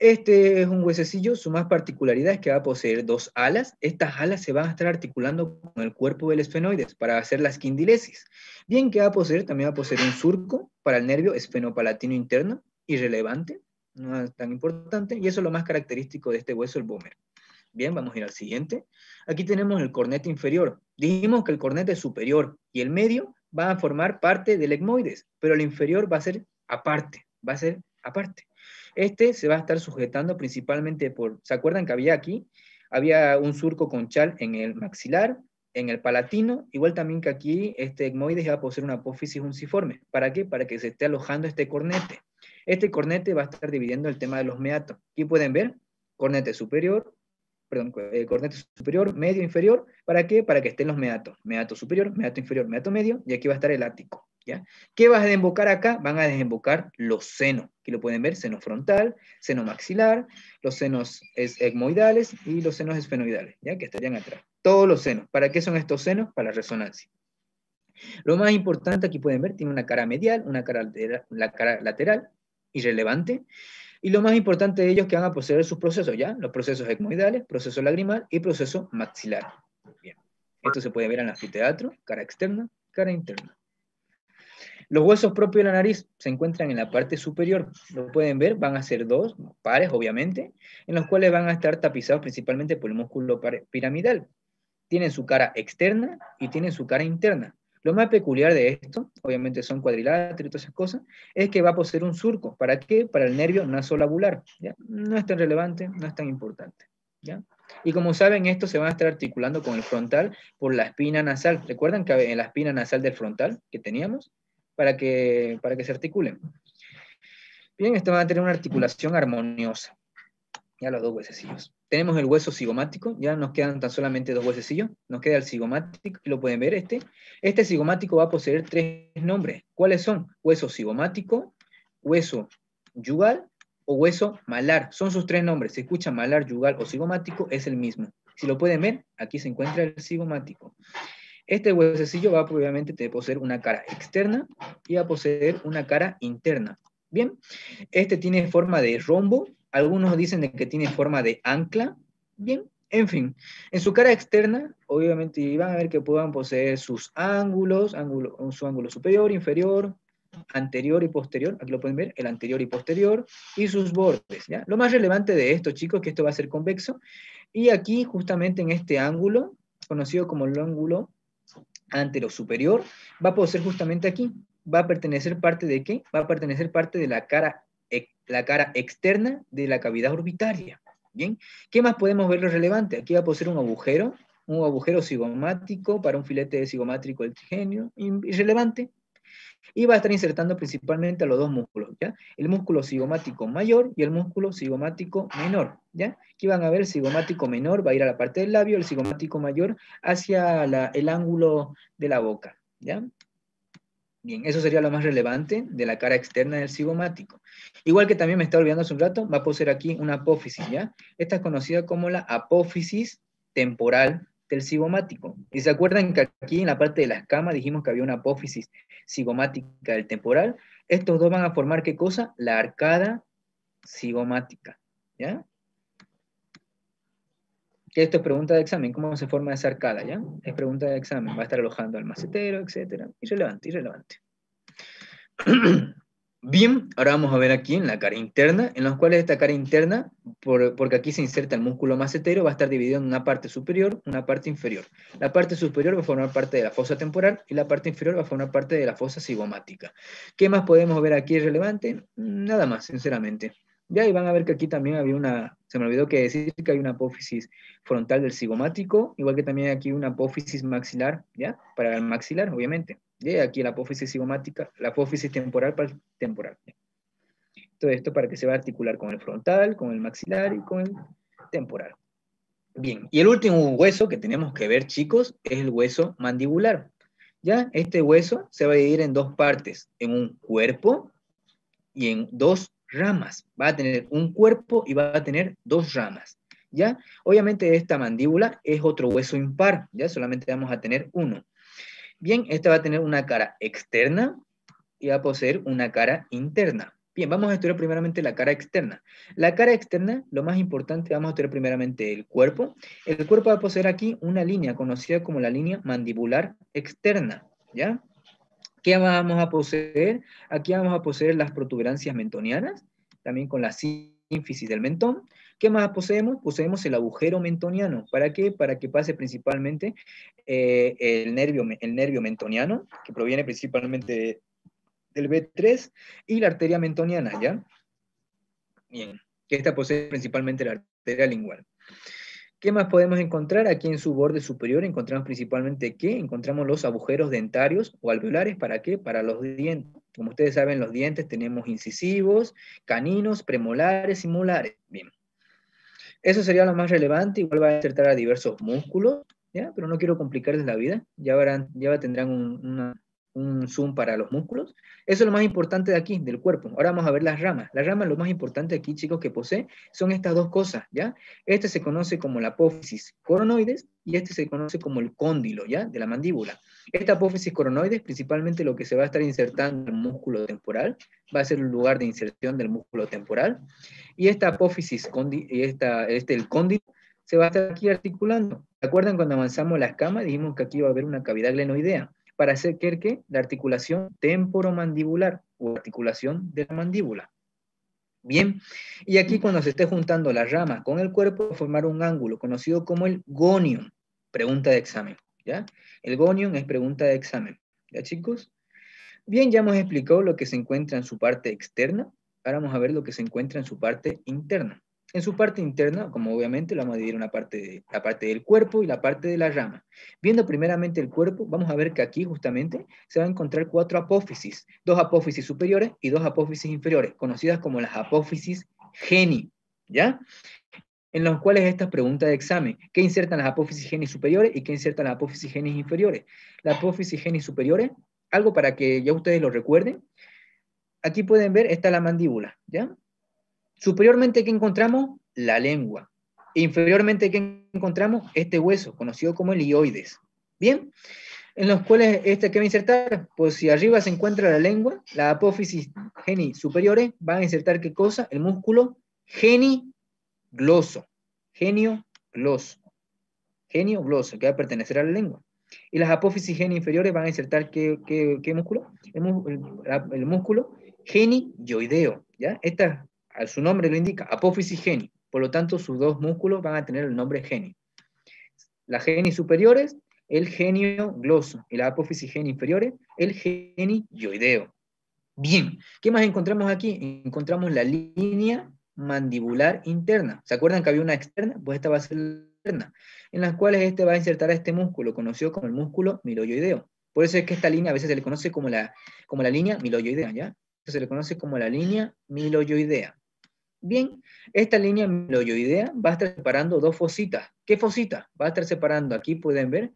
este es un huesecillo, su más particularidad es que va a poseer dos alas. Estas alas se van a estar articulando con el cuerpo del esfenoides para hacer las esquindilesis. Bien que va a poseer, también va a poseer un surco para el nervio esfenopalatino interno, irrelevante, no es tan importante, y eso es lo más característico de este hueso, el bómero. Bien, vamos a ir al siguiente. Aquí tenemos el cornete inferior. Dijimos que el cornete superior y el medio van a formar parte del egmoides, pero el inferior va a ser aparte, va a ser aparte. Este se va a estar sujetando principalmente por, ¿se acuerdan que había aquí? Había un surco con chal en el maxilar, en el palatino, igual también que aquí este ecmoides va a poseer una apófisis unciforme. ¿Para qué? Para que se esté alojando este cornete. Este cornete va a estar dividiendo el tema de los meatos. Aquí pueden ver, cornete superior, perdón, eh, cornete superior, medio, inferior. ¿Para qué? Para que estén los meatos. Meato superior, meato inferior, meato medio, y aquí va a estar el ático. ¿Qué vas a desembocar acá? Van a desembocar los senos. Aquí lo pueden ver, seno frontal, seno maxilar, los senos esmoidales y los senos esfenoidales, ¿ya? Que estarían atrás. Todos los senos. ¿Para qué son estos senos? Para la resonancia. Lo más importante, aquí pueden ver, tiene una cara medial, una cara, la cara lateral, irrelevante. Y lo más importante de ellos es que van a poseer sus procesos, ¿ya? Los procesos esmoidales proceso lagrimal y proceso maxilar. Esto se puede ver en el anfiteatro, cara externa, cara interna. Los huesos propios de la nariz se encuentran en la parte superior, lo pueden ver, van a ser dos pares, obviamente, en los cuales van a estar tapizados principalmente por el músculo piramidal. Tienen su cara externa y tienen su cara interna. Lo más peculiar de esto, obviamente son cuadriláteros y todas esas cosas, es que va a poseer un surco. ¿Para qué? Para el nervio nasolabular. No es tan relevante, no es tan importante. ¿ya? Y como saben, esto se va a estar articulando con el frontal por la espina nasal. ¿Recuerdan que en la espina nasal del frontal que teníamos, para que, para que se articulen. Bien, esto va a tener una articulación armoniosa. Ya los dos huesecillos. Tenemos el hueso cigomático, ya nos quedan tan solamente dos huesecillos. Nos queda el cigomático, y lo pueden ver este. Este cigomático va a poseer tres nombres. ¿Cuáles son? Hueso cigomático, hueso yugal o hueso malar. Son sus tres nombres. Se escucha malar, yugal o cigomático, es el mismo. Si lo pueden ver, aquí se encuentra el cigomático. Este huesecillo va obviamente a poseer una cara externa y va a poseer una cara interna. Bien, este tiene forma de rombo, algunos dicen que tiene forma de ancla. Bien, en fin, en su cara externa, obviamente van a ver que puedan poseer sus ángulos, ángulo, su ángulo superior, inferior, anterior y posterior, aquí lo pueden ver, el anterior y posterior, y sus bordes. ¿ya? Lo más relevante de esto, chicos, que esto va a ser convexo, y aquí justamente en este ángulo, conocido como el ángulo ante lo superior, va a ser justamente aquí, va a pertenecer parte de qué? Va a pertenecer parte de la cara, la cara externa de la cavidad orbitaria. ¿Bien? ¿Qué más podemos ver lo relevante? Aquí va a poseer un agujero, un agujero cigomático para un filete de cigomático del trigenio, irrelevante, y va a estar insertando principalmente a los dos músculos, ¿ya? El músculo cigomático mayor y el músculo cigomático menor, ¿ya? Aquí van a ver el cigomático menor va a ir a la parte del labio, el cigomático mayor hacia el ángulo de la boca, ¿ya? Bien, eso sería lo más relevante de la cara externa del cigomático. Igual que también me estaba olvidando hace un rato, va a poseer aquí una apófisis, ¿ya? Esta es conocida como la apófisis temporal del cigomático. Y se acuerdan que aquí en la parte de las escama dijimos que había una apófisis cigomática del temporal, estos dos van a formar qué cosa? La arcada cigomática. ¿Ya? Que esto es pregunta de examen, ¿cómo se forma esa arcada? ¿Ya? Es pregunta de examen, va a estar alojando al macetero, etcétera. Irrelevante, irrelevante. [CLEARS THROAT] Bien, ahora vamos a ver aquí en la cara interna, en los cuales esta cara interna, porque aquí se inserta el músculo masetero, va a estar dividido en una parte superior, una parte inferior. La parte superior va a formar parte de la fosa temporal y la parte inferior va a formar parte de la fosa cigomática. ¿Qué más podemos ver aquí relevante? Nada más, sinceramente. Ya, y van a ver que aquí también había una, se me olvidó que decir que hay una apófisis frontal del cigomático, igual que también aquí una apófisis maxilar, ¿ya? Para el maxilar, obviamente. Aquí la apófisis cigomática, la apófisis temporal para temporal. Todo esto para que se va a articular con el frontal, con el maxilar y con el temporal. Bien, y el último hueso que tenemos que ver, chicos, es el hueso mandibular. ¿Ya? Este hueso se va a dividir en dos partes, en un cuerpo y en dos ramas. Va a tener un cuerpo y va a tener dos ramas. ¿Ya? Obviamente esta mandíbula es otro hueso impar, ¿ya? Solamente vamos a tener uno. Bien, esta va a tener una cara externa y va a poseer una cara interna. Bien, vamos a estudiar primeramente la cara externa. La cara externa, lo más importante, vamos a estudiar primeramente el cuerpo. El cuerpo va a poseer aquí una línea conocida como la línea mandibular externa, ¿ya? ¿Qué vamos a poseer? Aquí vamos a poseer las protuberancias mentonianas, también con las ínfisis del mentón. ¿Qué más poseemos? Poseemos el agujero mentoniano. ¿Para qué? Para que pase principalmente eh, el, nervio, el nervio mentoniano, que proviene principalmente del B3, y la arteria mentoniana, ¿ya? Bien, que esta posee principalmente la arteria lingual. ¿Qué más podemos encontrar? Aquí en su borde superior encontramos principalmente qué? Encontramos los agujeros dentarios o alveolares. ¿Para qué? Para los dientes. Como ustedes saben, los dientes tenemos incisivos, caninos, premolares y molares. Bien. Eso sería lo más relevante. Igual va a acertar a diversos músculos, ¿ya? Pero no quiero complicarles la vida. Ya, verán, ya tendrán una un zoom para los músculos. Eso es lo más importante de aquí, del cuerpo. Ahora vamos a ver las ramas. Las ramas, lo más importante aquí, chicos, que posee, son estas dos cosas, ¿ya? Este se conoce como la apófisis coronoides y este se conoce como el cóndilo, ¿ya? De la mandíbula. Esta apófisis coronoides, principalmente lo que se va a estar insertando en el músculo temporal, va a ser el lugar de inserción del músculo temporal. Y esta apófisis, y esta, este, el cóndilo, se va a estar aquí articulando. ¿Se acuerdan cuando avanzamos las camas? Dijimos que aquí iba a haber una cavidad glenoidea para hacer que la articulación temporomandibular o articulación de la mandíbula. Bien, y aquí cuando se esté juntando la rama con el cuerpo, formar un ángulo conocido como el gonium, pregunta de examen, ¿ya? El gonium es pregunta de examen, ¿ya chicos? Bien, ya hemos explicado lo que se encuentra en su parte externa, ahora vamos a ver lo que se encuentra en su parte interna en su parte interna, como obviamente lo vamos a dividir una parte de, la parte del cuerpo y la parte de la rama. Viendo primeramente el cuerpo, vamos a ver que aquí justamente se va a encontrar cuatro apófisis, dos apófisis superiores y dos apófisis inferiores, conocidas como las apófisis geni, ¿ya? En los cuales estas preguntas de examen, ¿qué insertan las apófisis geni superiores y qué insertan las apófisis geni inferiores? Las apófisis geni superiores, algo para que ya ustedes lo recuerden, aquí pueden ver, está la mandíbula, ¿ya? Superiormente, ¿qué encontramos? La lengua. Inferiormente, ¿qué encontramos? Este hueso, conocido como el ioides. Bien, en los cuales este que va a insertar, pues si arriba se encuentra la lengua, la apófisis geni superiores van a insertar qué cosa? El músculo geni gloso. Genio gloso. Genio gloso, que va a pertenecer a la lengua. Y las apófisis geni inferiores van a insertar qué, músculo? El, músculo geni músculo ¿ya? Estas su nombre lo indica, apófisis geni. Por lo tanto, sus dos músculos van a tener el nombre geni. Las geni superiores, el genio gloso, y la apófisis geni inferiores, el geni yoideo. Bien, ¿qué más encontramos aquí? Encontramos la línea mandibular interna. ¿Se acuerdan que había una externa? Pues esta va a ser la interna, en las cuales este va a insertar a este músculo, conocido como el músculo miloyoideo. Por eso es que esta línea a veces se le conoce como la, como la línea miloyoidea, ¿ya? Se le conoce como la línea miloyoidea. Bien, esta línea idea va a estar separando dos fositas. ¿Qué fosita? Va a estar separando, aquí pueden ver,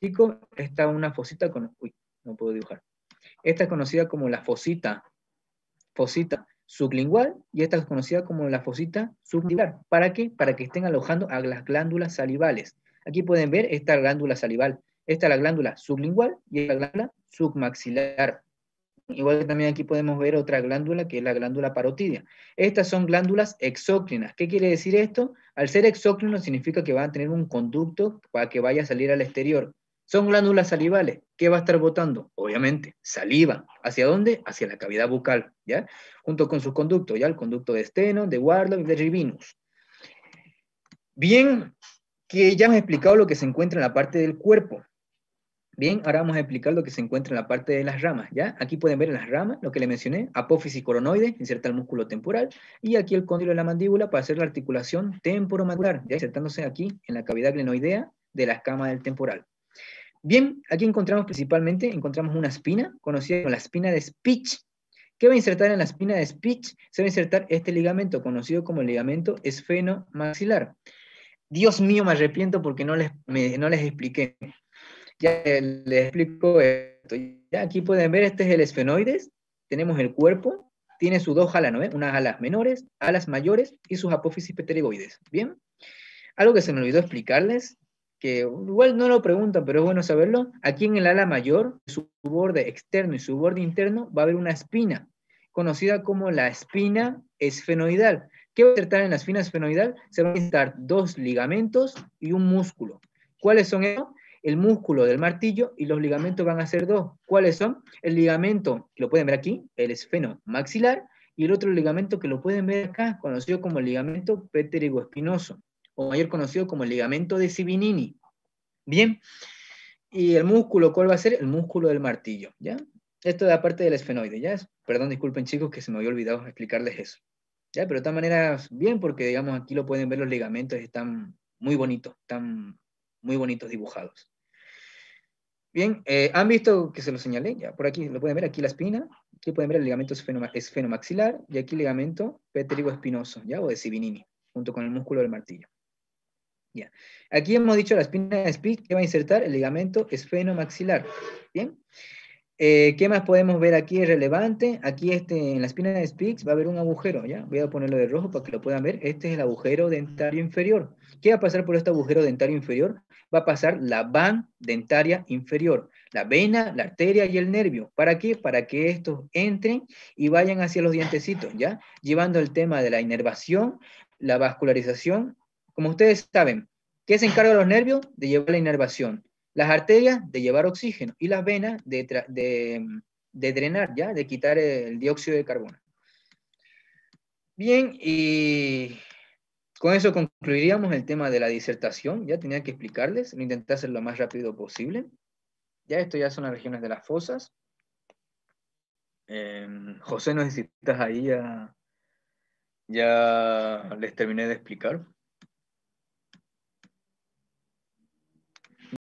chicos, está una fosita con... Uy, no puedo dibujar. Esta es conocida como la fosita, fosita sublingual y esta es conocida como la fosita sublingual. ¿Para qué? Para que estén alojando a las glándulas salivales. Aquí pueden ver esta glándula salival. Esta es la glándula sublingual y esta es la glándula submaxilar. Igual que también aquí podemos ver otra glándula, que es la glándula parotidia. Estas son glándulas exócrinas. ¿Qué quiere decir esto? Al ser exócrino significa que van a tener un conducto para que vaya a salir al exterior. Son glándulas salivales. ¿Qué va a estar botando? Obviamente, saliva. ¿Hacia dónde? Hacia la cavidad bucal, ¿ya? Junto con sus conductos, ¿ya? El conducto de esteno, de Warlock y de ribinus. Bien, que ya hemos explicado lo que se encuentra en la parte del cuerpo. Bien, ahora vamos a explicar lo que se encuentra en la parte de las ramas, ¿ya? Aquí pueden ver en las ramas, lo que le mencioné, apófisis coronoide, inserta el músculo temporal, y aquí el cóndilo de la mandíbula para hacer la articulación temporomandibular, ya insertándose aquí en la cavidad glenoidea de la escama del temporal. Bien, aquí encontramos principalmente, encontramos una espina, conocida como la espina de speech. ¿Qué va a insertar en la espina de speech? Se va a insertar este ligamento, conocido como el ligamento esfenomaxilar. Dios mío, me arrepiento porque no les, no les expliqué. Ya les explico esto. aquí pueden ver, este es el esfenoides. Tenemos el cuerpo, tiene sus dos no unas alas menores, alas mayores y sus apófisis pterigoides. Bien. Algo que se me olvidó explicarles, que igual no lo preguntan, pero es bueno saberlo. Aquí en el ala mayor, su borde externo y su borde interno, va a haber una espina, conocida como la espina esfenoidal. ¿Qué va a insertar en la espina esfenoidal? Se van a estar dos ligamentos y un músculo. ¿Cuáles son ellos? el músculo del martillo y los ligamentos van a ser dos. ¿Cuáles son? El ligamento, lo pueden ver aquí, el esfeno maxilar, y el otro ligamento que lo pueden ver acá, conocido como el ligamento espinoso, o mayor conocido como el ligamento de Sibinini. Bien, y el músculo, ¿cuál va a ser? El músculo del martillo, ¿ya? Esto de la parte del esfenoide, ¿ya? Perdón, disculpen chicos que se me había olvidado explicarles eso. ¿Ya? Pero de todas maneras, bien, porque digamos aquí lo pueden ver, los ligamentos están muy bonitos, están muy bonitos dibujados. Bien, eh, han visto que se lo señalé, ya por aquí lo pueden ver, aquí la espina, aquí pueden ver el ligamento esfenomaxilar y aquí el ligamento pétrigo espinoso, ya, o de Sibinini, junto con el músculo del martillo. Ya. Aquí hemos dicho la espina de Spix que va a insertar el ligamento esfenomaxilar. Bien. Eh, ¿Qué más podemos ver aquí es relevante? Aquí este, en la espina de Spix va a haber un agujero, ¿ya? Voy a ponerlo de rojo para que lo puedan ver. Este es el agujero dentario inferior. ¿Qué va a pasar por este agujero dentario inferior? va a pasar la van dentaria inferior, la vena, la arteria y el nervio. ¿Para qué? Para que estos entren y vayan hacia los dientecitos, ¿ya? Llevando el tema de la inervación, la vascularización. Como ustedes saben, ¿qué se encarga de los nervios? De llevar la inervación. Las arterias, de llevar oxígeno. Y las venas, de, de drenar, ¿ya? De quitar el dióxido de carbono. Bien, y con eso concluiríamos el tema de la disertación. Ya tenía que explicarles, lo intenté hacer lo más rápido posible. Ya esto ya son las regiones de las fosas. Em, José, no necesitas ahí ya les terminé de explicar.